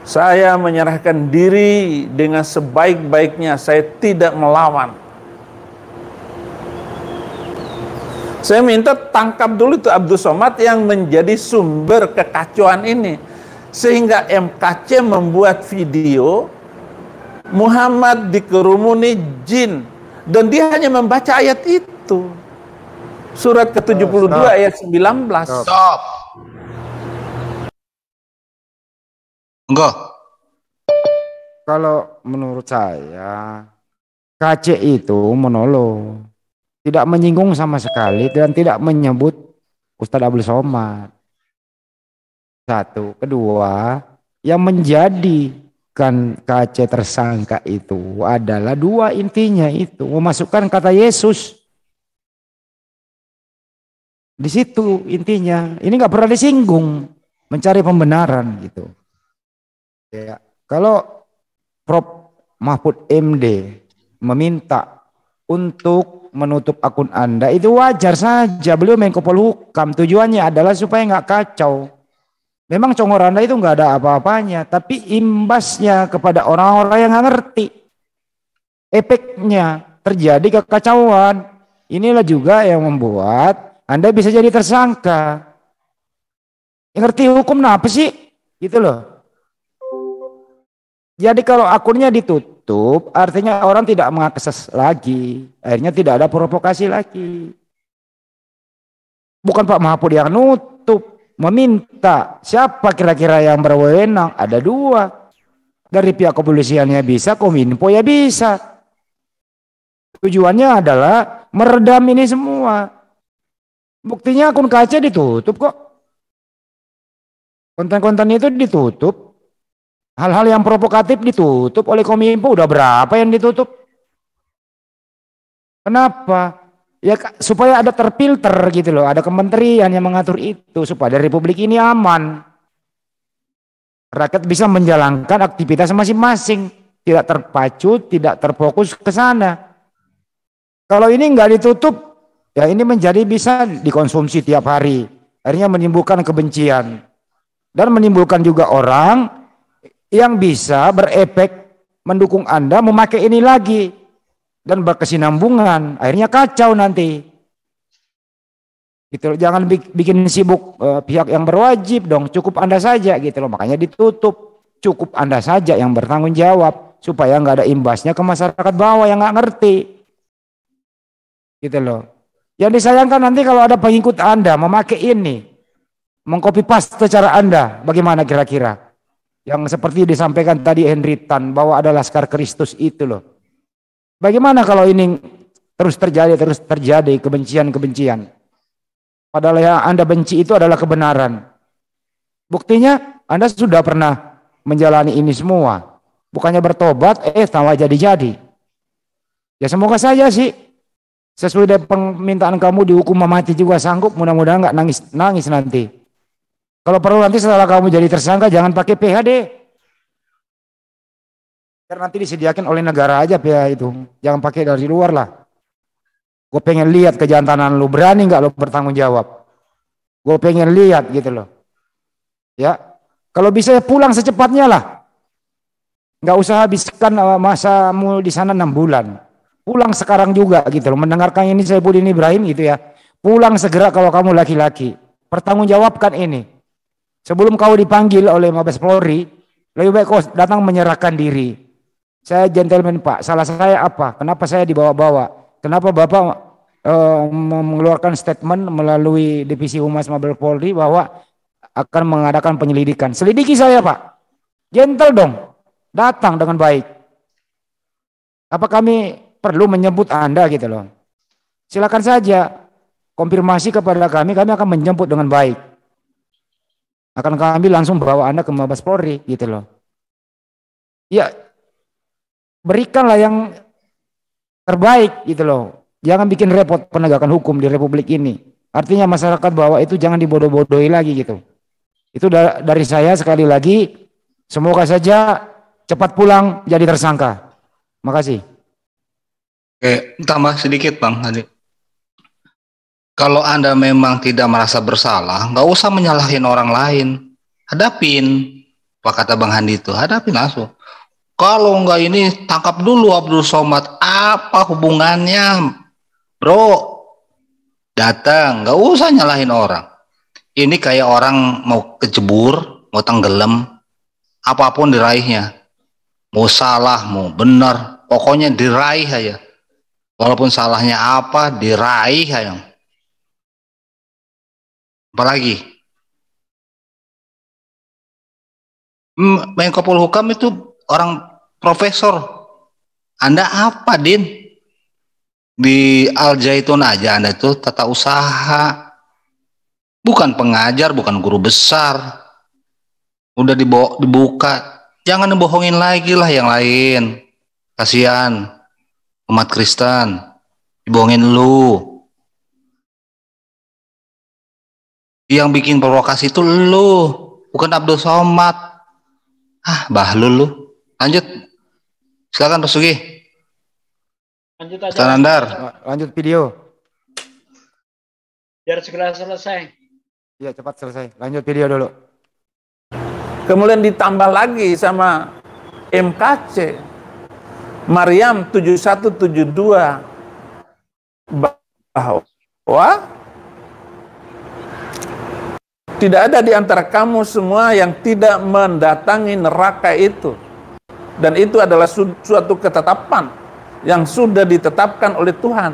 saya menyerahkan diri dengan sebaik-baiknya. Saya tidak melawan. Saya minta tangkap dulu itu Abdul Somad yang menjadi sumber kekacauan ini. Sehingga MKC membuat video Muhammad dikerumuni jin dan dia hanya membaca ayat itu. Surat ke-72 ayat 19. Stop. Enggak. Kalau menurut saya KC itu menolong, tidak menyinggung sama sekali dan tidak menyebut Ustadz Abdul Somad. Satu, kedua, yang menjadikan KC tersangka itu adalah dua intinya itu memasukkan kata Yesus. Di situ intinya, ini nggak pernah disinggung mencari pembenaran gitu. Ya. Kalau Prof Mahfud MD meminta untuk menutup akun Anda itu wajar saja. Beliau Menko Polhukam tujuannya adalah supaya nggak kacau. Memang congor Anda itu nggak ada apa-apanya, tapi imbasnya kepada orang-orang yang nggak ngerti. Efeknya terjadi kekacauan. Inilah juga yang membuat Anda bisa jadi tersangka. Yang ngerti hukum kenapa apa sih? Gitu loh. Jadi kalau akunnya ditutup, artinya orang tidak mengakses lagi. Akhirnya tidak ada provokasi lagi. Bukan Pak Mahapud yang nutup, meminta. Siapa kira-kira yang berwenang? Ada dua. Dari pihak kepolisiannya bisa, Kominfo ya bisa. Tujuannya adalah meredam ini semua. Buktinya akun kaca ditutup kok. Konten-konten itu ditutup. Hal-hal yang provokatif ditutup oleh Kominfo udah berapa yang ditutup? Kenapa? Ya supaya ada terfilter gitu loh, ada kementerian yang mengatur itu supaya republik ini aman. Rakyat bisa menjalankan aktivitas masing-masing, tidak terpacu, tidak terfokus ke sana. Kalau ini nggak ditutup, ya ini menjadi bisa dikonsumsi tiap hari. Akhirnya menimbulkan kebencian dan menimbulkan juga orang yang bisa berefek mendukung Anda memakai ini lagi dan berkesinambungan. Akhirnya kacau nanti. Gitu jangan bikin sibuk uh, pihak yang berwajib dong, cukup Anda saja gitu loh. Makanya ditutup, cukup Anda saja yang bertanggung jawab supaya nggak ada imbasnya ke masyarakat bawah yang nggak ngerti. Gitu loh. Yang disayangkan nanti kalau ada pengikut Anda memakai ini, mengcopy paste cara Anda, bagaimana kira-kira? Yang seperti disampaikan tadi Henry Tan bahwa ada laskar Kristus itu loh. Bagaimana kalau ini terus terjadi, terus terjadi kebencian-kebencian? Padahal yang Anda benci itu adalah kebenaran. Buktinya Anda sudah pernah menjalani ini semua. Bukannya bertobat, eh tawa jadi-jadi. Ya semoga saja sih sesuai dengan permintaan kamu dihukum mati juga sanggup mudah-mudahan nggak nangis nangis nanti kalau perlu nanti setelah kamu jadi tersangka jangan pakai PHD. Karena nanti disediakan oleh negara aja PH itu. Jangan pakai dari luar lah. Gue pengen lihat kejantanan lu. Berani nggak lu bertanggung jawab? Gue pengen lihat gitu loh. Ya. Kalau bisa ya pulang secepatnya lah. Nggak usah habiskan eh, masamu di sana enam bulan. Pulang sekarang juga gitu loh. Mendengarkan ini saya Budini Ibrahim gitu ya. Pulang segera kalau kamu laki-laki. Pertanggungjawabkan ini. Sebelum kau dipanggil oleh Mabes Polri, lebih baik kau datang menyerahkan diri. Saya gentleman Pak, salah saya apa? Kenapa saya dibawa-bawa? Kenapa Bapak e, mengeluarkan statement melalui Divisi Humas Mabes Polri bahwa akan mengadakan penyelidikan? Selidiki saya Pak. Gentle dong. Datang dengan baik. Apa kami perlu menyebut Anda gitu loh? Silakan saja konfirmasi kepada kami, kami akan menjemput dengan baik akan kami langsung bawa Anda ke Mabes Polri gitu loh. Ya berikanlah yang terbaik gitu loh. Jangan bikin repot penegakan hukum di republik ini. Artinya masyarakat bahwa itu jangan dibodoh-bodohi lagi gitu. Itu dari saya sekali lagi semoga saja cepat pulang jadi tersangka. Makasih. Oke, tambah sedikit Bang Hadi. Kalau Anda memang tidak merasa bersalah, nggak usah menyalahin orang lain. Hadapin, Pak kata Bang Handi itu, hadapin langsung. Kalau nggak ini, tangkap dulu Abdul Somad. Apa hubungannya, bro? Datang, nggak usah nyalahin orang. Ini kayak orang mau kejebur, mau tenggelam, apapun diraihnya. Mau salah, mau benar, pokoknya diraih aja. Walaupun salahnya apa, diraih aja. Apalagi? Menko Polhukam itu orang profesor. Anda apa, Din? Di Al Zaitun aja Anda itu tata usaha. Bukan pengajar, bukan guru besar. Udah dibawa, dibuka. Jangan dibohongin lagi lah yang lain. Kasihan umat Kristen. Dibohongin lu. Yang bikin provokasi itu lu, bukan Abdul Somad. Ah, bahlul lu. Lanjut. Silakan Pak Sugi. Lanjut aja. Standar. Lanjut video. Biar segera selesai. Iya, cepat selesai. Lanjut video dulu. Kemudian ditambah lagi sama MKC. Mariam 7172 bahwa tidak ada di antara kamu semua yang tidak mendatangi neraka itu. Dan itu adalah su suatu ketetapan yang sudah ditetapkan oleh Tuhan.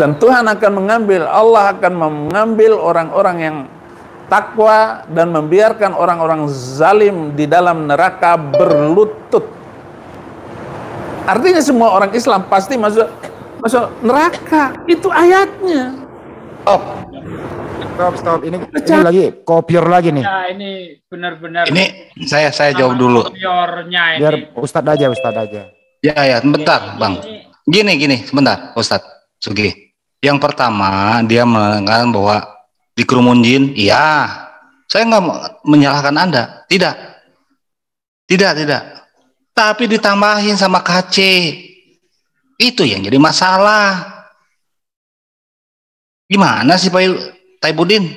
Dan Tuhan akan mengambil, Allah akan mengambil orang-orang yang takwa dan membiarkan orang-orang zalim di dalam neraka berlutut. Artinya semua orang Islam pasti masuk masuk neraka. Itu ayatnya. Oh stop stop ini, ini lagi kopior lagi nih. Ya, ini benar-benar. Ini saya saya jawab dulu. Kopiornya ini. Biar Ustadz aja Ustadz aja. Ya ya sebentar ya, bang. Gini gini sebentar Ustad Sugi. Yang pertama dia mengatakan bahwa di kerumun jin, iya. Saya nggak menyalahkan anda, tidak, tidak tidak. Tapi ditambahin sama KC itu yang jadi masalah. Gimana sih Pak Taibudin,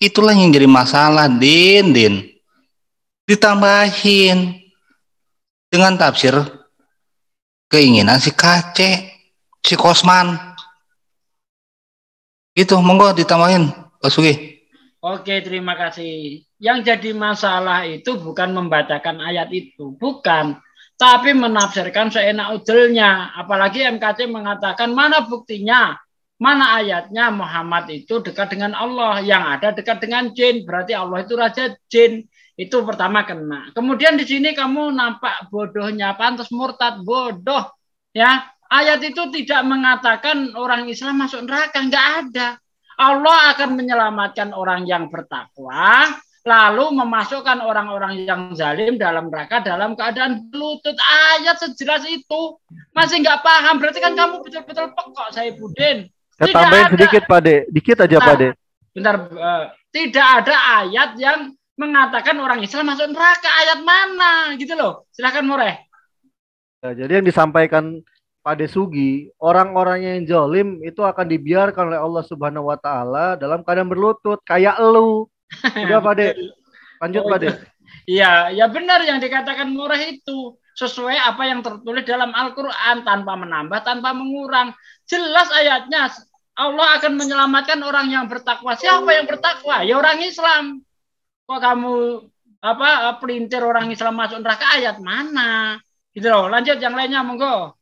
itulah yang jadi masalah, Din, Din. Ditambahin dengan tafsir keinginan si KC, si Kosman. Itu monggo ditambahin, Pak Sugi. Oke, terima kasih. Yang jadi masalah itu bukan membacakan ayat itu, bukan tapi menafsirkan seenak udelnya. Apalagi MKC mengatakan mana buktinya Mana ayatnya Muhammad itu dekat dengan Allah, yang ada dekat dengan jin. Berarti Allah itu raja jin. Itu pertama kena. Kemudian di sini kamu nampak bodohnya pantas murtad bodoh. Ya, ayat itu tidak mengatakan orang Islam masuk neraka, nggak ada. Allah akan menyelamatkan orang yang bertakwa, lalu memasukkan orang-orang yang zalim dalam neraka dalam keadaan lutut ayat sejelas itu masih nggak paham berarti kan kamu betul-betul pekok saya Budin saya tambahin sedikit Pak dikit aja pade. Pak nah, Bentar, uh, tidak ada ayat yang mengatakan orang Islam masuk neraka ayat mana gitu loh. Silahkan Moreh. Nah, ya, jadi yang disampaikan Pak Sugi, orang-orangnya yang jolim itu akan dibiarkan oleh Allah Subhanahu wa taala dalam keadaan berlutut kayak lu. Udah Pak Lanjut oh, Pak iya. iya, ya benar yang dikatakan Moreh itu sesuai apa yang tertulis dalam Al-Quran tanpa menambah, tanpa mengurang. Jelas ayatnya Allah akan menyelamatkan orang yang bertakwa. Siapa yang bertakwa? Ya orang Islam. Kok kamu apa pelintir orang Islam masuk neraka ayat mana? Gitu loh. Lanjut yang lainnya monggo.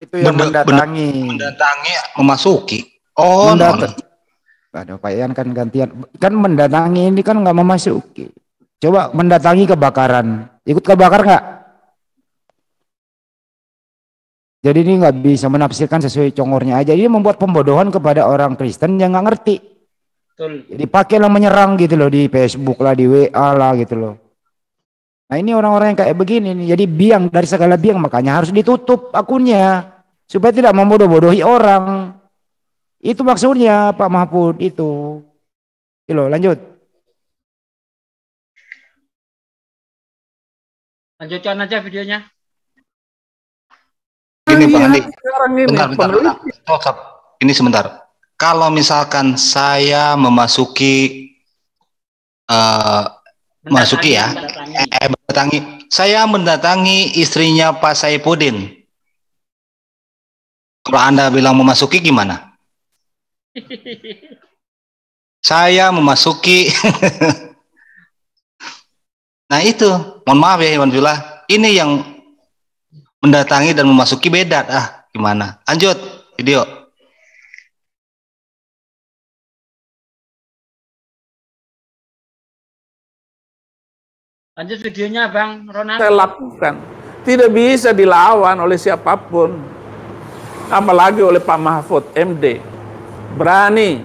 Itu yang Benda, mendatangi. Mendatangi memasuki. Oh, Mendat Aduh, Pak Ian kan gantian. Kan mendatangi ini kan nggak memasuki. Coba mendatangi kebakaran. Ikut kebakar nggak? Jadi ini nggak bisa menafsirkan sesuai congornya aja. Ini membuat pembodohan kepada orang Kristen yang nggak ngerti. Jadi pakailah menyerang gitu loh di Facebook lah, di WA lah gitu loh. Nah ini orang-orang yang kayak begini nih. Jadi biang dari segala biang makanya harus ditutup akunnya supaya tidak membodoh-bodohi orang. Itu maksudnya Pak Mahfud itu. Gitu loh, lanjut. Lanjutkan aja videonya ini iya, Pak Andi. Bentar, bentar, bentar. Stop, Ini sebentar. Kalau misalkan saya memasuki uh, eh, masuki ya, mendatangi. Eh, eh, mendatangi. Saya mendatangi istrinya Pak Saipudin. Kalau Anda bilang memasuki gimana? saya memasuki. nah itu, mohon maaf ya Iwan Villa. Ini yang mendatangi dan memasuki beda ah gimana lanjut video lanjut videonya bang Ronald saya lakukan tidak bisa dilawan oleh siapapun apalagi oleh Pak Mahfud MD berani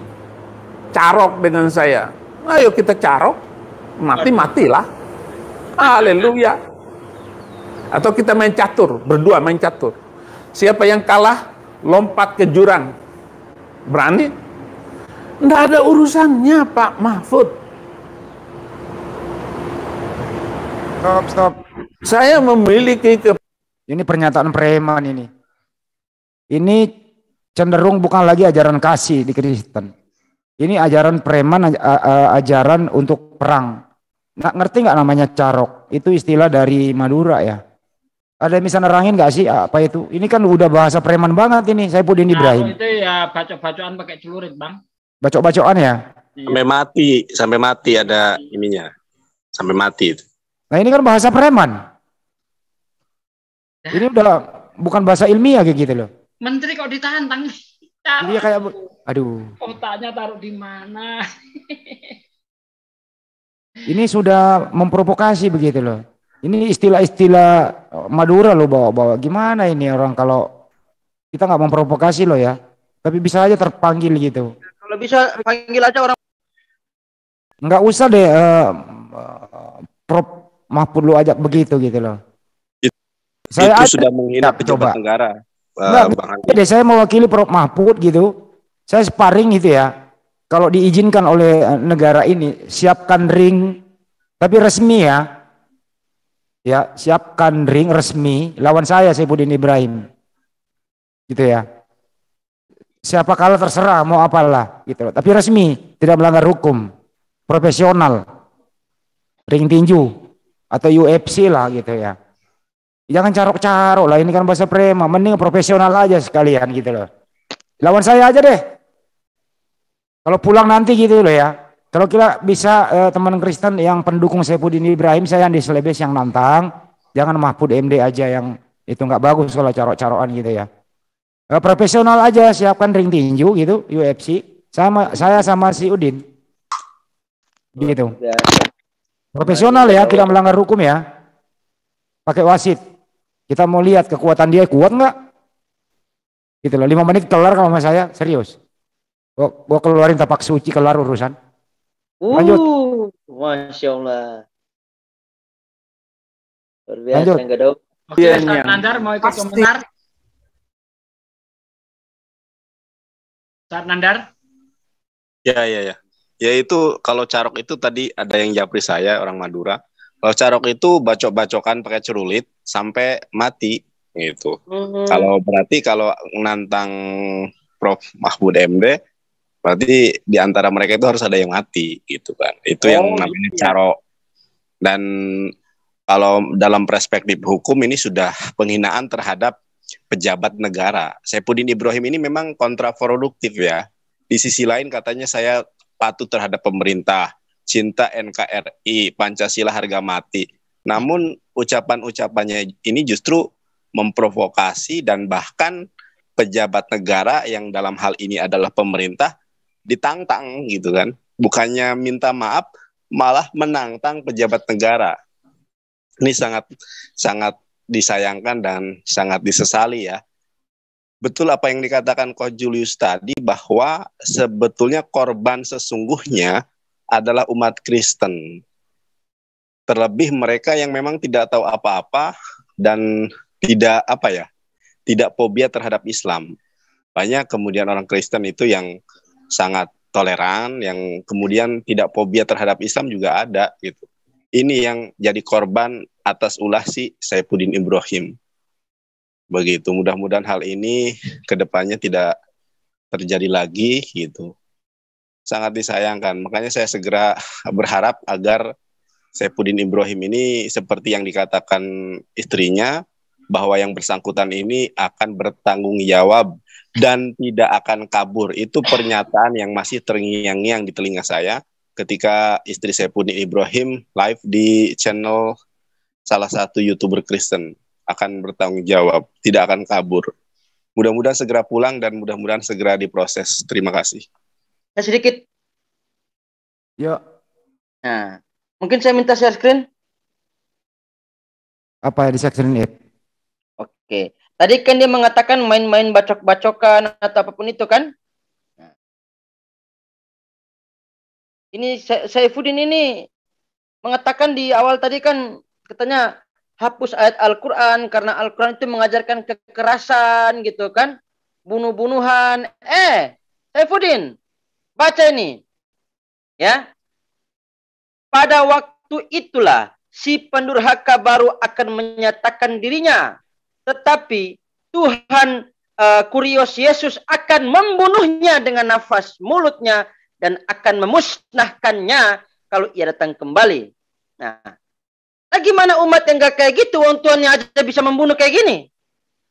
carok dengan saya ayo kita carok mati matilah haleluya atau kita main catur, berdua main catur. Siapa yang kalah, lompat ke jurang. Berani? Tidak ada urusannya Pak Mahfud. Stop, stop. Saya memiliki ke... Ini pernyataan preman ini. Ini cenderung bukan lagi ajaran kasih di Kristen. Ini ajaran preman, ajaran untuk perang. Nggak ngerti nggak namanya carok? Itu istilah dari Madura ya. Ada yang bisa nerangin nggak sih apa itu? Ini kan udah bahasa preman banget ini. Saya Pudin nah, Itu ya bacok-bacokan pakai celurit, Bang. Bacok-bacokan ya? Iya. Sampai mati, sampai mati ada ininya. Sampai mati itu. Nah, ini kan bahasa preman. Ya. Ini udah bukan bahasa ilmiah kayak gitu loh. Menteri kok ditantang? Ya. Iya kayak aduh. Otaknya taruh di mana? ini sudah memprovokasi begitu loh. Ini istilah-istilah Madura lo bawa-bawa. Gimana ini orang kalau kita nggak memprovokasi lo ya, tapi bisa aja terpanggil gitu. Kalau bisa panggil aja orang. Nggak usah deh uh, prop Mahfud lu ajak begitu gitu loh. Itu, saya itu sudah menghina pejabat negara. Uh, Nggak, deh, saya mewakili Prof Mahfud gitu. Saya sparring gitu ya. Kalau diizinkan oleh negara ini, siapkan ring tapi resmi ya ya siapkan ring resmi lawan saya Saifuddin Ibrahim gitu ya siapa kalah terserah mau apalah gitu loh tapi resmi tidak melanggar hukum profesional ring tinju atau UFC lah gitu ya jangan carok-carok lah ini kan bahasa prema mending profesional aja sekalian gitu loh lawan saya aja deh kalau pulang nanti gitu loh ya kalau kita bisa eh, teman Kristen yang pendukung Saifuddin Ibrahim, saya yang di Selebes yang nantang, jangan Mahfud MD aja yang itu nggak bagus kalau carok-carokan gitu ya. Eh, profesional aja siapkan ring tinju gitu UFC sama saya sama si Udin. Gitu. Profesional ya, tidak melanggar hukum ya. Pakai wasit. Kita mau lihat kekuatan dia kuat nggak? Gitu loh, lima menit kelar kalau sama saya, serius. Gua, keluarin tapak suci kelar urusan. Lanjut. Uh, Masya Allah. Luar biasa Lanjut. enggak ada. Oke, iya, Ustaz Nandar mau ikut Pasti. komentar? Ustaz Nandar? Ya, ya, ya. Ya itu kalau carok itu tadi ada yang japri saya orang Madura. Kalau carok itu bacok-bacokan pakai cerulit sampai mati gitu. Mm -hmm. Kalau berarti kalau nantang Prof Mahmud MD berarti di antara mereka itu harus ada yang mati gitu kan itu oh, yang namanya iya. caro dan kalau dalam perspektif hukum ini sudah penghinaan terhadap pejabat negara. Saipudin Ibrahim ini memang kontraproduktif ya. Di sisi lain katanya saya patuh terhadap pemerintah, cinta NKRI, Pancasila harga mati. Namun ucapan-ucapannya ini justru memprovokasi dan bahkan pejabat negara yang dalam hal ini adalah pemerintah ditantang gitu kan. Bukannya minta maaf, malah menantang pejabat negara. Ini sangat sangat disayangkan dan sangat disesali ya. Betul apa yang dikatakan Ko Julius tadi bahwa sebetulnya korban sesungguhnya adalah umat Kristen. Terlebih mereka yang memang tidak tahu apa-apa dan tidak apa ya, tidak fobia terhadap Islam. Banyak kemudian orang Kristen itu yang sangat toleran yang kemudian tidak fobia terhadap Islam juga ada gitu. Ini yang jadi korban atas ulah si Saifuddin Ibrahim. Begitu mudah-mudahan hal ini kedepannya tidak terjadi lagi gitu. Sangat disayangkan. Makanya saya segera berharap agar Saifuddin Ibrahim ini seperti yang dikatakan istrinya bahwa yang bersangkutan ini akan bertanggung jawab dan tidak akan kabur. Itu pernyataan yang masih terngiang-ngiang di telinga saya ketika istri saya Puni Ibrahim live di channel salah satu YouTuber Kristen akan bertanggung jawab, tidak akan kabur. Mudah-mudahan segera pulang dan mudah-mudahan segera diproses. Terima kasih. Ya, sedikit. ya Nah, mungkin saya minta share screen. Apa yang di share screen, ya? Oke. Tadi kan dia mengatakan main-main bacok-bacokan atau apapun itu kan? Nah. Ini Saifuddin ini mengatakan di awal tadi kan katanya hapus ayat Al-Qur'an karena Al-Qur'an itu mengajarkan kekerasan gitu kan? Bunuh-bunuhan. Eh, Saifuddin, baca ini. Ya. Pada waktu itulah si pendurhaka baru akan menyatakan dirinya tetapi Tuhan uh, kurios Yesus akan membunuhnya dengan nafas mulutnya dan akan memusnahkannya kalau ia datang kembali. Nah, lagi mana umat yang gak kayak gitu, orang tuannya aja bisa membunuh kayak gini.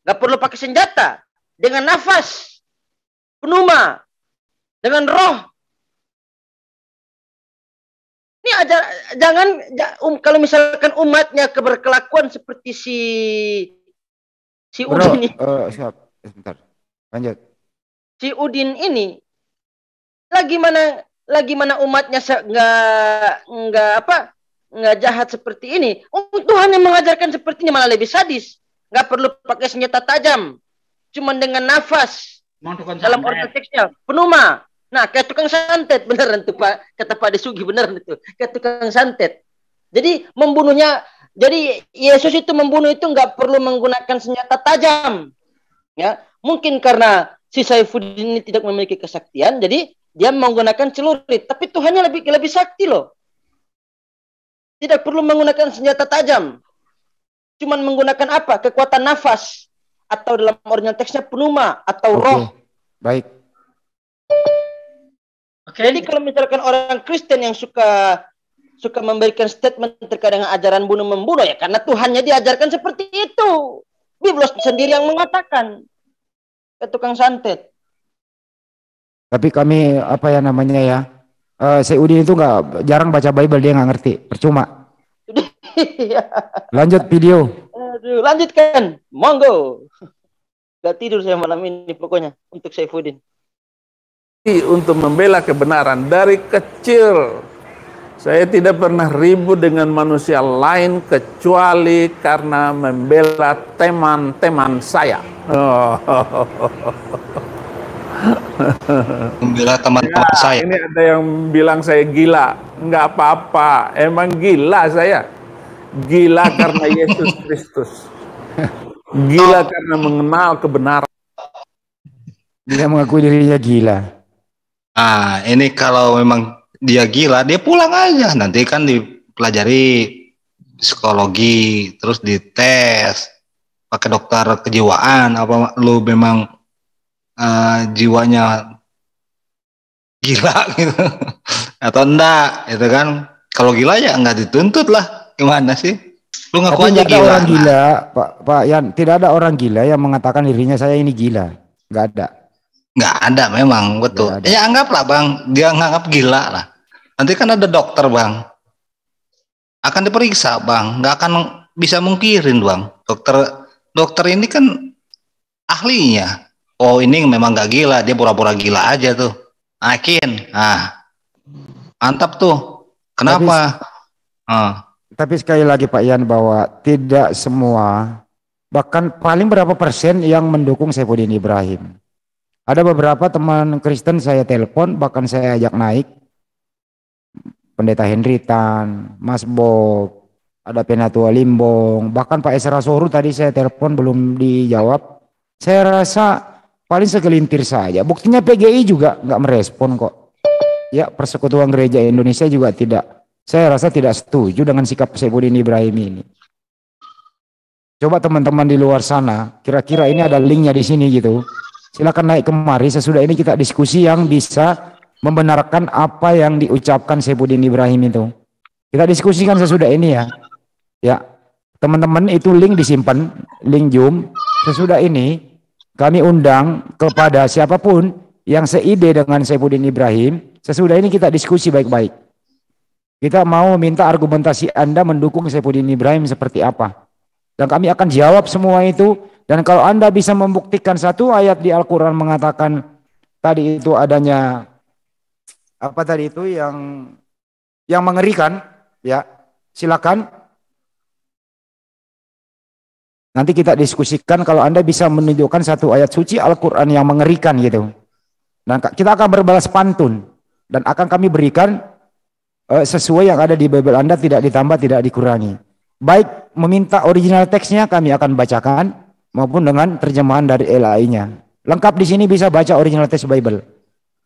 Gak perlu pakai senjata, dengan nafas, penuma, dengan roh. Ini aja jangan um, kalau misalkan umatnya keberkelakuan seperti si Si Bro, Udin eh, ini. Uh, siap. Eh, sebentar. Lanjut. Si Udin ini lagi mana lagi mana umatnya nggak nggak apa nggak jahat seperti ini. Tuhan yang mengajarkan seperti ini malah lebih sadis. Gak perlu pakai senjata tajam, cuman dengan nafas. Dalam order teksnya, penuma. Nah, kayak tukang santet beneran tuh Pak, kata Pak Desugi beneran itu, kayak tukang santet. Jadi membunuhnya jadi Yesus itu membunuh itu nggak perlu menggunakan senjata tajam. Ya, mungkin karena si Saifuddin ini tidak memiliki kesaktian, jadi dia menggunakan celurit. Tapi Tuhannya lebih lebih sakti loh. Tidak perlu menggunakan senjata tajam. Cuman menggunakan apa? Kekuatan nafas atau dalam original teksnya penuma atau okay. roh. Baik. Okay. Jadi kalau misalkan orang Kristen yang suka suka memberikan statement terkait dengan ajaran bunuh membunuh ya karena Tuhannya diajarkan seperti itu. Biblos sendiri yang mengatakan ke tukang santet. Tapi kami apa ya namanya ya? Uh, Udin itu nggak jarang baca Bible dia nggak ngerti, percuma. Iya. Lanjut video. Aduh, lanjutkan, monggo. Gak tidur saya malam ini pokoknya untuk Saifuddin. Untuk membela kebenaran dari kecil saya tidak pernah ribut dengan manusia lain kecuali karena membela teman-teman saya. Oh. Membela teman-teman ya, saya. Ini ada yang bilang saya gila. Enggak apa-apa. Emang gila saya. Gila karena Yesus Kristus. Gila karena mengenal kebenaran. Dia mengakui dirinya gila. Ah, ini kalau memang dia gila dia pulang aja nanti kan dipelajari psikologi terus dites pakai dokter kejiwaan apa lu memang uh, jiwanya gila gitu atau enggak itu kan kalau gila ya enggak dituntut lah gimana sih lu ngaku Tapi aja gila orang gila Pak Pak Yan tidak ada orang gila yang mengatakan dirinya saya ini gila nggak ada nggak ada memang betul ada. ya anggaplah bang dia nganggap gila lah nanti kan ada dokter bang akan diperiksa bang nggak akan bisa mungkirin bang dokter dokter ini kan ahlinya oh ini memang nggak gila dia pura-pura gila aja tuh akin ah mantap tuh kenapa tapi, ah. tapi sekali lagi Pak Ian bahwa tidak semua bahkan paling berapa persen yang mendukung Saifuddin Ibrahim ada beberapa teman Kristen saya telepon, bahkan saya ajak naik. Pendeta Henry Tan, Mas Bob, ada Penatua Limbong, bahkan Pak Esra Soru tadi saya telepon belum dijawab. Saya rasa paling segelintir saja. Buktinya PGI juga nggak merespon kok. Ya Persekutuan Gereja Indonesia juga tidak. Saya rasa tidak setuju dengan sikap Sebudin Ibrahim ini. Coba teman-teman di luar sana, kira-kira ini ada linknya di sini gitu. Silakan naik kemari sesudah ini kita diskusi yang bisa membenarkan apa yang diucapkan Saifuddin Ibrahim itu. Kita diskusikan sesudah ini ya. Ya. Teman-teman itu link disimpan, link Zoom. Sesudah ini kami undang kepada siapapun yang seide dengan Saifuddin Ibrahim, sesudah ini kita diskusi baik-baik. Kita mau minta argumentasi Anda mendukung Saifuddin Ibrahim seperti apa. Dan kami akan jawab semua itu dan kalau Anda bisa membuktikan satu ayat di Al-Quran mengatakan tadi itu adanya apa tadi itu yang yang mengerikan, ya silakan. Nanti kita diskusikan kalau Anda bisa menunjukkan satu ayat suci Al-Quran yang mengerikan gitu. Dan kita akan berbalas pantun dan akan kami berikan uh, sesuai yang ada di Bible Anda tidak ditambah tidak dikurangi. Baik meminta original teksnya kami akan bacakan maupun dengan terjemahan dari LAI-nya. Lengkap di sini bisa baca original text Bible.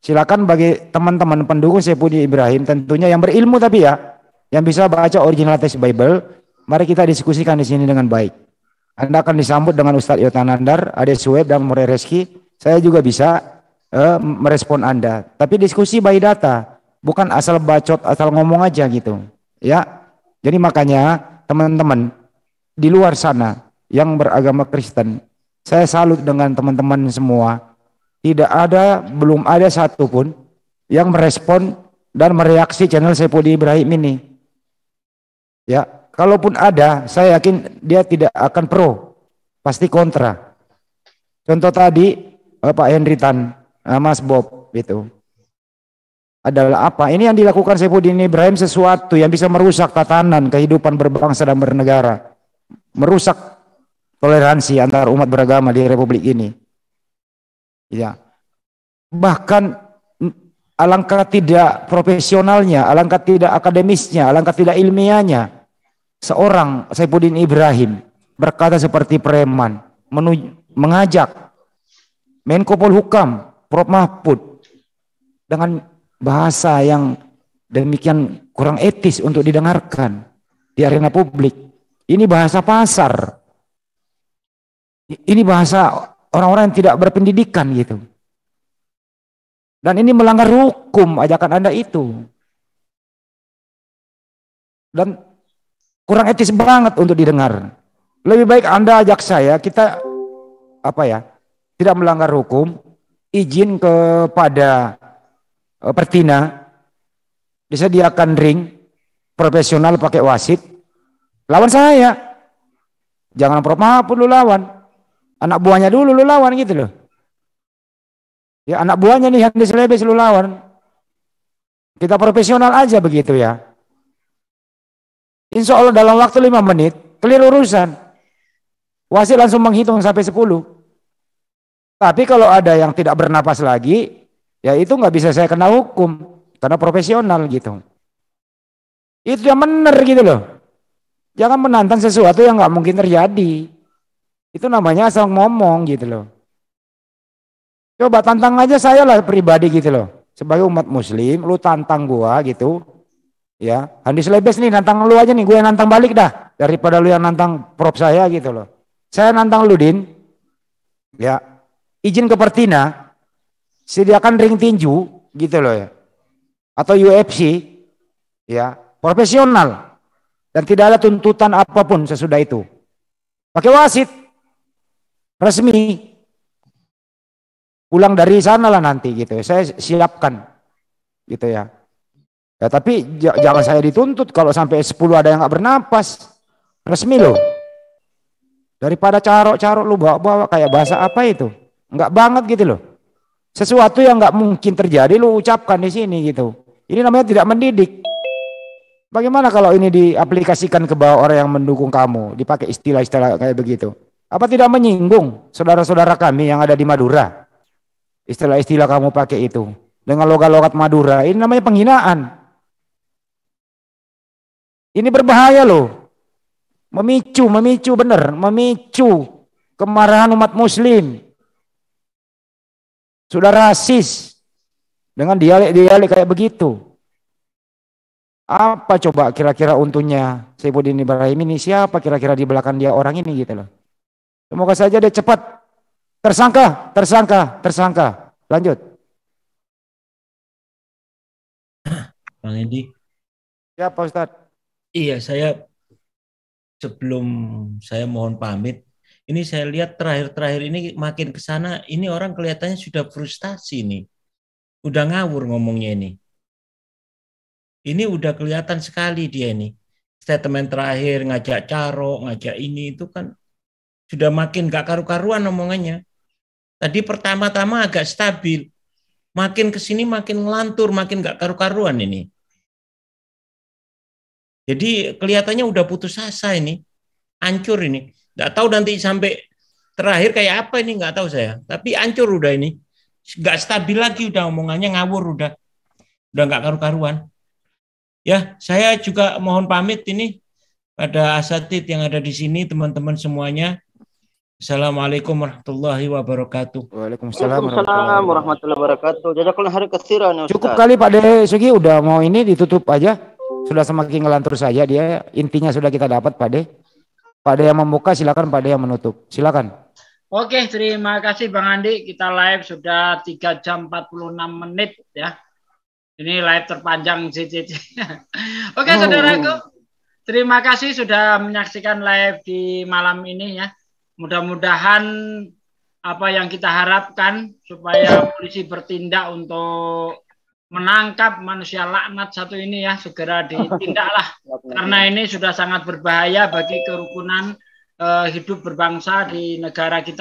Silakan bagi teman-teman pendukung saya Sepudi Ibrahim tentunya yang berilmu tapi ya, yang bisa baca original text Bible, mari kita diskusikan di sini dengan baik. Anda akan disambut dengan Ustadz Yotanandar, Ade Sueb dan Murai Reski. Saya juga bisa eh, merespon Anda. Tapi diskusi by data, bukan asal bacot, asal ngomong aja gitu. Ya. Jadi makanya teman-teman di luar sana yang beragama Kristen. Saya salut dengan teman-teman semua. Tidak ada, belum ada satupun yang merespon dan mereaksi channel Sepudi Ibrahim ini. Ya, kalaupun ada, saya yakin dia tidak akan pro, pasti kontra. Contoh tadi Pak Henry Tan, eh, Mas Bob itu Adalah apa? Ini yang dilakukan Sepudi Ibrahim sesuatu yang bisa merusak tatanan kehidupan berbangsa dan bernegara. Merusak toleransi antar umat beragama di republik ini. Ya. Bahkan alangkah tidak profesionalnya, alangkah tidak akademisnya, alangkah tidak ilmiahnya seorang Saifuddin Ibrahim berkata seperti preman, menuju, mengajak Menko Polhukam Prof Mahfud dengan bahasa yang demikian kurang etis untuk didengarkan di arena publik. Ini bahasa pasar. Ini bahasa orang-orang yang tidak berpendidikan gitu. Dan ini melanggar hukum ajakan Anda itu. Dan kurang etis banget untuk didengar. Lebih baik Anda ajak saya, kita apa ya, tidak melanggar hukum, izin kepada eh, Pertina, disediakan ring, profesional pakai wasit, lawan saya. Jangan Prof Mahfud lu lawan. Anak buahnya dulu lu lawan gitu loh. Ya anak buahnya nih yang diselebes lu lawan. Kita profesional aja begitu ya. Insya Allah dalam waktu 5 menit, clear urusan. Wasit langsung menghitung sampai 10. Tapi kalau ada yang tidak bernapas lagi, ya itu nggak bisa saya kena hukum. Karena profesional gitu. Itu yang benar gitu loh. Jangan menantang sesuatu yang nggak mungkin terjadi. Itu namanya asal ngomong gitu loh. Coba tantang aja saya lah pribadi gitu loh. Sebagai umat muslim, lu tantang gua gitu. Ya, Handis Lebes nih nantang lu aja nih, gue yang nantang balik dah. Daripada lu yang nantang prop saya gitu loh. Saya nantang lu Din. Ya, izin ke Pertina, sediakan ring tinju gitu loh ya. Atau UFC, ya, profesional. Dan tidak ada tuntutan apapun sesudah itu. Pakai wasit, resmi. Pulang dari sana lah nanti gitu. Saya siapkan gitu ya. Ya tapi jangan saya dituntut kalau sampai 10 ada yang nggak bernapas. Resmi loh. Daripada carok-carok lu bawa-bawa kayak bahasa apa itu? nggak banget gitu loh. Sesuatu yang nggak mungkin terjadi lu ucapkan di sini gitu. Ini namanya tidak mendidik. Bagaimana kalau ini diaplikasikan ke bawah orang yang mendukung kamu, dipakai istilah-istilah kayak begitu? Apa tidak menyinggung saudara-saudara kami yang ada di Madura? Istilah-istilah kamu pakai itu. Dengan logat-logat Madura, ini namanya penghinaan. Ini berbahaya loh. Memicu, memicu benar, memicu kemarahan umat muslim. Sudah rasis dengan dialek-dialek kayak begitu. Apa coba kira-kira untungnya Saifuddin Ibrahim ini siapa kira-kira di belakang dia orang ini gitu loh. Semoga saja dia cepat. Tersangka, tersangka, tersangka. Lanjut. Bang Endi. Ya Pak Ustadz. Iya, saya sebelum saya mohon pamit, ini saya lihat terakhir-terakhir ini makin ke sana, ini orang kelihatannya sudah frustasi nih. Udah ngawur ngomongnya ini. Ini udah kelihatan sekali dia ini. Statement terakhir ngajak caro, ngajak ini itu kan sudah makin gak karu-karuan omongannya. Tadi pertama-tama agak stabil. Makin kesini makin ngelantur, makin gak karu-karuan ini. Jadi kelihatannya udah putus asa ini. ancur ini. Gak tahu nanti sampai terakhir kayak apa ini nggak tahu saya. Tapi ancur udah ini. Gak stabil lagi udah omongannya ngawur udah. Udah gak karu-karuan. Ya, saya juga mohon pamit ini pada asatid yang ada di sini, teman-teman semuanya. Assalamualaikum warahmatullahi wabarakatuh. Waalaikumsalam, Waalaikumsalam warahmatullahi wabarakatuh. Jazakallahu hari kesiran, ya Cukup kali Pak De Sugi udah mau ini ditutup aja. Sudah semakin ngelantur saja dia. Intinya sudah kita dapat Pak De. Pak De yang membuka silakan Pak De yang menutup. Silakan. Oke, terima kasih Bang Andi. Kita live sudah 3 jam 46 menit ya. Ini live terpanjang CCC. Oke, oh. saudaraku. Terima kasih sudah menyaksikan live di malam ini ya mudah-mudahan apa yang kita harapkan supaya polisi bertindak untuk menangkap manusia laknat satu ini ya segera ditindaklah karena ini sudah sangat berbahaya bagi kerukunan uh, hidup berbangsa di negara kita